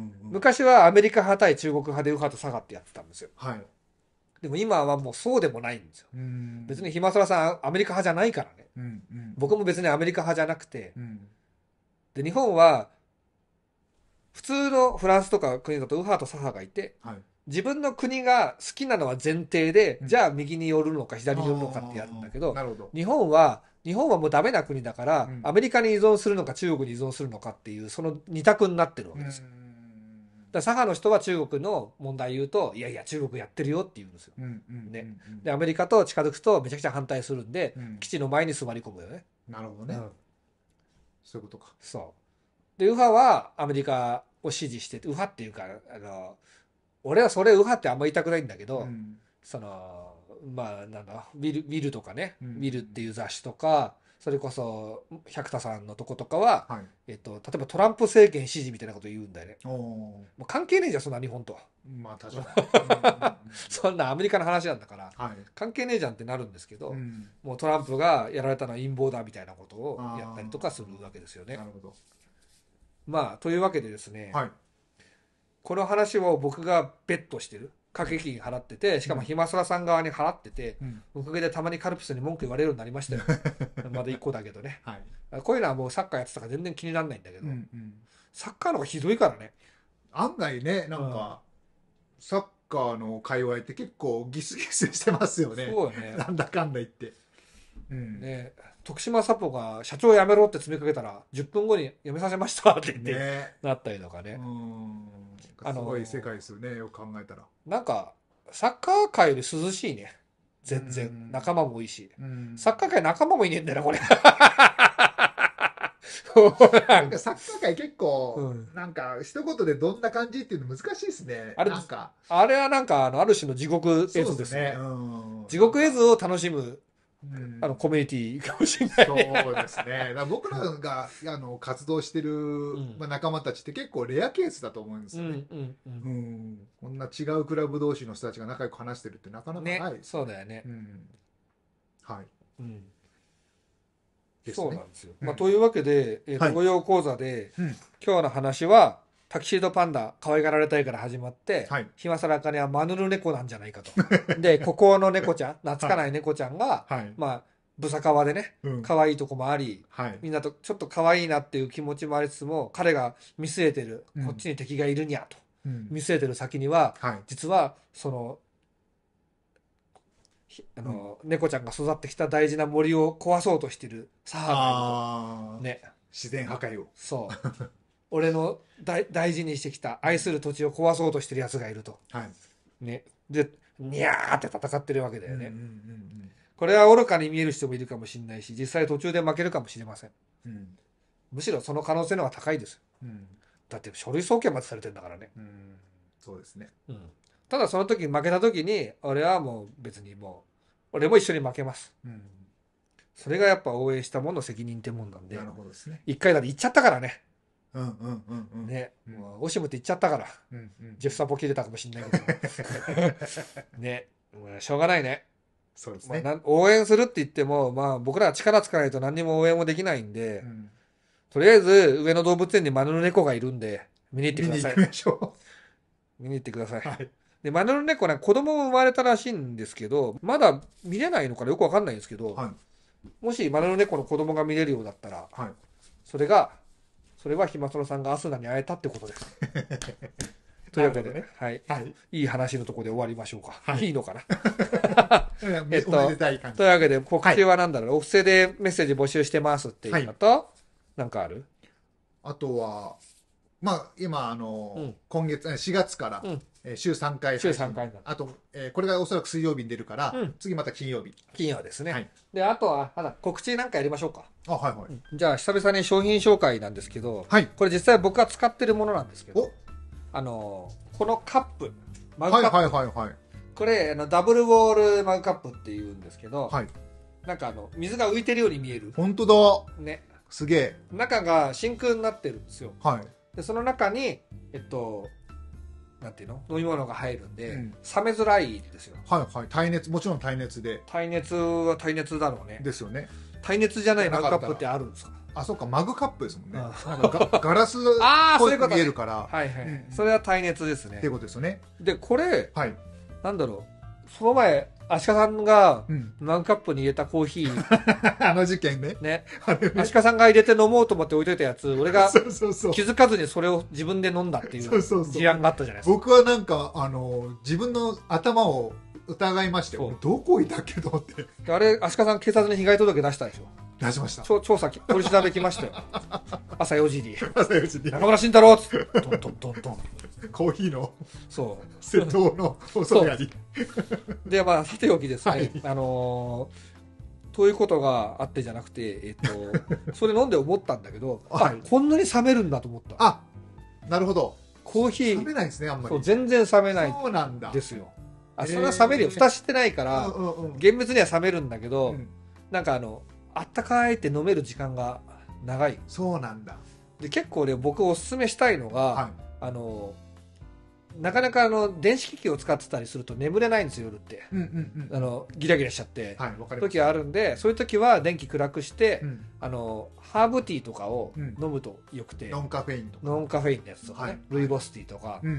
ん昔はアメリカ派対中国派で右派と左派ってやってたんですよ。はい、でも今はもうそうでもないんですよ。別にひまそらさんアメリカ派じゃないからね、うんうん。僕も別にアメリカ派じゃなくて。うん、で日本は普通のフランスとか国だと右派と左派がいて、はい、自分の国が好きなのは前提で、うん、じゃあ右に寄るのか左に寄るのかってやるんだけど日本は日本はもうダメな国だから、うん、アメリカに依存するのか中国に依存するのかっていうその二択になってるわけですよ。左派の人は中国の問題言うといやいや中国やってるよって言うんですよ。ね、でアメリカと近づくとめちゃくちゃ反対するんで、うん、基地の前に座り込むよね。なるほどね、そういうことか。そうで右派はアメリカを支持して右派っていうかあの俺はそれ右派ってあんまり言いたくないんだけど、うん、そのまあなんだ見る見るとかね、うん、見るっていう雑誌とかそれこそ百田さんのとことかは、はい、えっと、例えばトランプ政権支持みたいなこと言うんだよねもう関係ねえじゃんそんな日本とまあ確かに [laughs] そんなアメリカの話なんだから、はい、関係ねえじゃんってなるんですけど、うん、もうトランプがやられたのは陰謀だみたいなことをやったりとかするわけですよねなるほどまあというわけでですね、はいこの話を僕がベットしてる掛け金払っててしかもひまそらさん側に払ってて、うん、おかげでたまにカルピスに文句言われるようになりましたよ [laughs] まだ1個だけどね、はい、こういうのはもうサッカーやってたから全然気にならないんだけど、うんうん、サッカーの方がひどいからね案外ねなんか、うん、サッカーの界隈って結構ギスギスしてますよねそうね [laughs] なんだかんだ言って、うん、ね徳島サポが社長辞めろって詰めかけたら10分後に辞めさせましたって言って、ね、なったりとかねあのすごい世界ですよねよく考えたらなんかサッカー界より涼しいね全然仲間もいいしサッカー界仲間もいねえんだよなこれ [laughs] なんかサッカー界結構、うん、なんか一言でどんな感じっていうの難しいですね。あれなんか。あれはなんかあの、ある種の地獄絵図ですね。すね地獄絵図を楽しむあのコミュニティかもしれない、そうですねら僕らがあの活動してる、まあ、仲間たちって結構レアケースだと思うんですよね、うんうんうん、こんな違うクラブ同士の人たちが仲良く話してるってなかなかない、ね、そうだよね、はい、うんね、そうなんですよ、まあ、というわけで、えー、はい、講座で、今日の話はタキシードパンダ可愛がられたいから始まって、はい、暇さらかはマヌル猫なんじゃないかと [laughs] でここの猫ちゃん懐かない猫ちゃんが、はい、まあブサカワでね、うん、可愛いとこもあり、はい、みんなとちょっと可愛いなっていう気持ちもありつつも彼が見据えてる、こっちに敵がいるにゃと、うん、見据えてる先には、はい、実はそのあの、うん、猫ちゃんが育ってきた大事な森を壊そうとしてるサハラね自然破壊をそう [laughs] 俺の大事にしてきた愛する土地を壊そうとしてるやつがいると、はい、ね、でにゃーって戦ってるわけだよね、うんうんうんうん、これは愚かに見える人もいるかもしれないし実際途中で負けるかもしれません、うん、むしろその可能性の方が高いです、うん、だって書類送検までされてんだからね、うん、そうですね、うん、ただその時負けた時に俺はもう別にもう俺も一緒に負けます、うんそれがやっぱ応援したもの責任ってもんなんで。なるほどですね。一回だって行っちゃったからね。ね、もうオシムって言っちゃったから、うんうん、ジェフサポ切れたかもしれないけど [laughs] ねしょうがないねそうですね、まあ、応援するって言っても、まあ、僕らは力つかないと何にも応援もできないんで、うん、とりあえず上野動物園にマヌルネコがいるんで見に行ってください見に行きましょう見に行ってください、はいで、マヌルネコね、子供生まれたらしいんですけど、まだ見れないのかよくわかんないんですけど、はい、もしマヌルネコの子供が見れるようだったら、はい、それがそれはひまそろさんがアスナに会えたってことです。[laughs] というわけで、ね、はい、はい。いい話のとこで終わりましょうか。はい、いいのかな [laughs] えっと、というわけで、告知は何だろう、はい、お布施でメッセージ募集してますっていうのと、はい、なんかあるあとは、まあ、今、あの、今月、4月から、週3回週3回あと、えこれがおそらく水曜日に出るから、次また金曜日。金曜ですね。はい、で、あとは、まだ告知なんかやりましょうか。あ、はいはい。じゃあ、久々に商品紹介なんですけど、はい、これ実際僕が使ってるものなんですけど、あの、このカップ、マグカップ。はいはいはいはい。これ、あのダブルウォールマグカップっていうんですけど、はい、なんかあの、水が浮いてるように見える。本当だ。ね。すげえ。中が真空になってるんですよ。はい。でその中にえっとなんていうの飲み物が入るんで、うん、冷めづらいんですよはいはい耐熱もちろん耐熱で耐熱は耐熱だろうねですよね耐熱じゃないマグカップってあるんですかあそうかマグカップですもんね、[laughs] ガラスが見えるからはいはい、うん、それは耐熱ですねっていうことですよねでこれ、はい、なんだろうその前足利さんがマグカップに入れたコーヒー、[laughs] あの事件ねね足利さんが入れて飲もうと思って置いといたやつ俺が気づかずにそれを自分で飲んだっていう事案があったじゃないですか僕はなんかあの自分の頭を疑いましてどこいたっけと思ってあれ足利さん警察に被害届出したでしょ出しました。調査、取り調べ来ましたよ。[laughs] 朝4時に。朝4時に。中村慎太郎っつってドンドンドンドン。コーヒーの、そう。窃盗の恐れあり。で、まあ、さておきですね。はい、あのー、ということがあってじゃなくて、えー、っと、[laughs] それ飲んで思ったんだけど、はい、こんなに冷めるんだと思った。あ、なるほど。コーヒー。冷めないですね、あんまり。全然冷めない。そうなんだ。ですよ。あ、それは冷めるよ。蓋してないから、うんうん厳密には冷めるんだけど、うん、なんかあの、あったかいって飲める時間が長いそうなんだで結構ね僕おすすめしたいのが、はい、あのなかなかあの電子機器を使ってたりすると眠れないんですよ夜って、うんうんうん、あのギラギラしちゃって、はい、時あるんでそういう時は電気暗くして、うん、あのハーブティーとかを飲むとよくて、うん、ノンカフェインとかノンカフェインのやつとかね、はい、ルイボスティーとか、うんう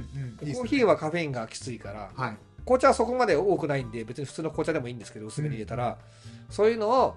ん、コーヒーはカフェインがきついから、はい、紅茶はそこまで多くないんで別に普通の紅茶でもいいんですけど薄めに入れたら、うん、そういうのを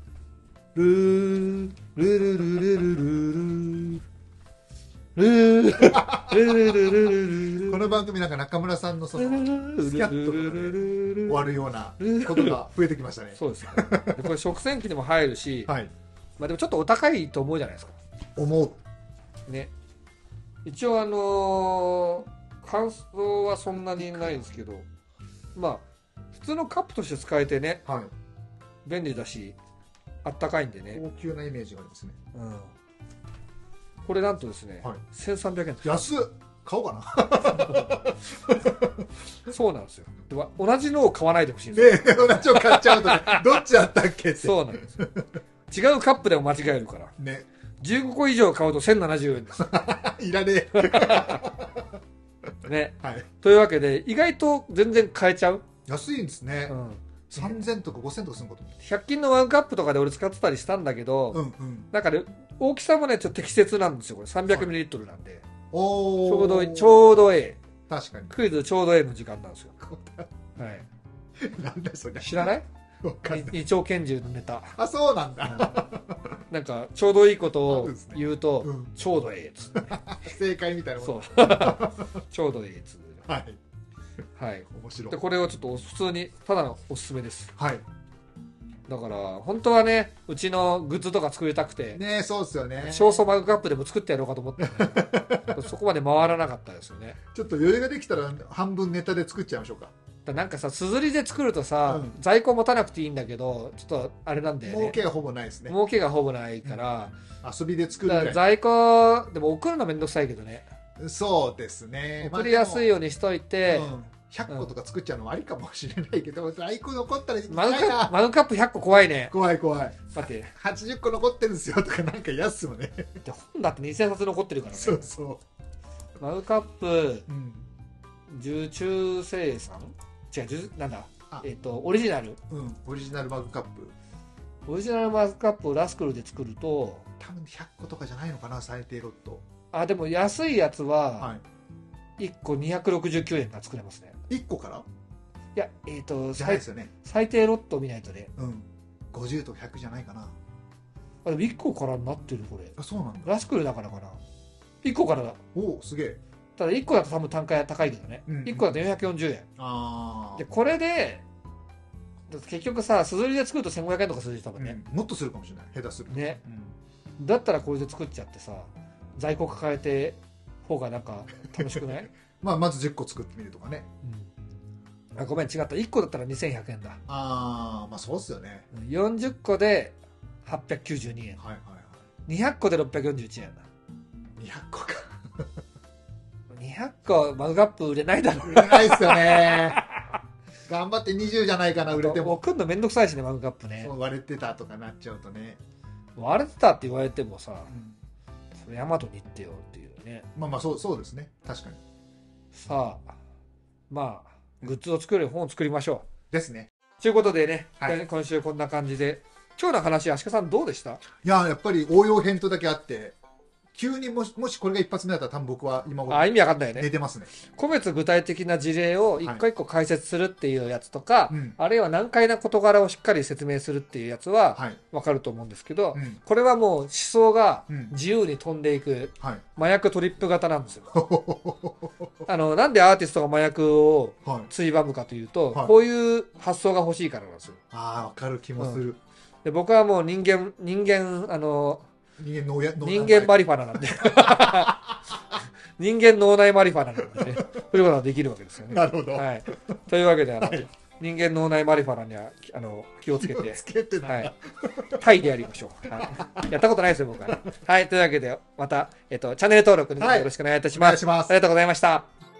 ルールルルルルルルルこの番組なんか中村さんのそのスキャットで終わるようなことが増えてきましたねそうです、ね、これ食洗機でも入るし、はい、まあでもちょっとお高いと思うじゃないですか思うね一応あのー、感想はそんなにないんですけどまあ普通のカップとして使えてね、はい、便利だしあったかいんでね高級なイメージがありますね、うん、これなんとですね、はい、1300円安っ買おうかな [laughs] そうなんですよで同じのを買わないでほしいんですね、同じを買っちゃうとね [laughs] どっちだったっけってそうなんです違うカップでも間違えるからね15個以上買うと1070円です [laughs] いらねえね、はい、というわけで意外と全然買えちゃう安いんですね、うん、3000とか5000とかすること100均のワンカップとかで俺使ってたりしたんだけど、うんうん、なんかね大きさもねちょっと適切なんですよこれ 300ml なんで、はい、おちょうどいいちょうどええ確かにクイズちょうどええの時間なんですよ [laughs] はいなんだそれ知らない二丁拳銃のネタあそうなんだ、うん、なんかちょうどいいことを言うと、ねうん、ちょうどええっつって [laughs] 正解みたいなもんそう [laughs] ちょうどええっつってはいはい面白でこれはちょっと普通にただのおすすめですはいだから本当はねうちのグッズとか作りたくてねそうっすよね少々バグカップでも作ってやろうかと思って、[laughs] そこまで回らなかったですよねちょっと余裕ができたら半分ネタで作っちゃいましょうかだなんかさすずりで作るとさ、うん、在庫持たなくていいんだけどちょっとあれなんで、ね、儲けがほぼないですね儲けがほぼないから、うん、遊びで作る在庫でも送るの面倒くさいけどねそうですね送りやすいようにしといて、まあ100個とか作っちゃうのもありかもしれないけど、在庫残ったらマグカマグカップ100個怖いね。怖い怖い。待って。80個残ってるんですよとかなんか安すよね。で本だって2000冊残ってるからね。そうそう。マグカップ、うん、受注生産違う、なんだ。えっ、ー、と、オリジナル。うん、オリジナルマグカップ。オリジナルマグカップをラスクルで作ると。多分100個とかじゃないのかな、最低ロット。あ、でも安いやつは、はい、1個269円が作れますね。1個からいや、えっ、ー、と、じゃないですよね。最低ロット見ないとね。うん。50と100じゃないかな。あ、でも1個からになってる、これ。あ、そうなんだ。ラスクルだからかな。1個からだ。おお、すげえ。ただ1個だと多分単価高いけどね。うん、1個だと440円。ああ。で、これで、結局さ、すずりで作ると1500円とかするし、多分ね、うん、もっとするかもしれない。下手する。ね。うん、だったらこれで作っちゃってさ、在庫抱えて方がなんか楽しくないまあ、まず10個作ってみるとかね。うん、あごめん、違った。1個だったら2100円だ。ああ、まあそうっすよね。40個で892円。はいはいはい。200個で641円だ。200個か。200個、マグカップ売れないだろう。売れないっすよね。頑張って20じゃないかな、売れても。送るのめんどくさいしね、マグカップね。割れてたとかなっちゃうとね。割れてたって言われてもさ、うん、それヤマトに行ってよっていうね。まあまあ、そうそうですね。確かに。さあ、まあ、グッズを作る本を作りましょう。ですね。ということでね、はい、今週こんな感じで、今日の話、足利さんどうでしたいや、やっぱり応用編とだけあって、急にもしもしこれが一発目だったら多分僕は今頃あ意味わかんないね寝てますね個別具体的な事例を一個一個解説するっていうやつとか、はいあるいは難解な事柄をしっかり説明するっていうやつはわかると思うんですけど、はいうん、これはもう思想が自由に飛んでいく、うんはい、麻薬トリップ型なんですよ [laughs] あのなんでアーティストが麻薬をついばむかというと、こういう発想が欲しいからなんですよあわかる気もする、で僕はもう人間人間あの人間脳内人間マリファナなんで人間脳内マリファナなんで、ね、そういうことができるわけですよね。なるほど。はい、というわけであの、はい、人間脳内マリファナにはあの気をつけてつけて、はい、タイでやりましょう、はい。やったことないですよ、僕は、ね。はい、というわけで、また、えっと、チャンネル登録よろしくお願いいたします。はい、ますありがとうございました。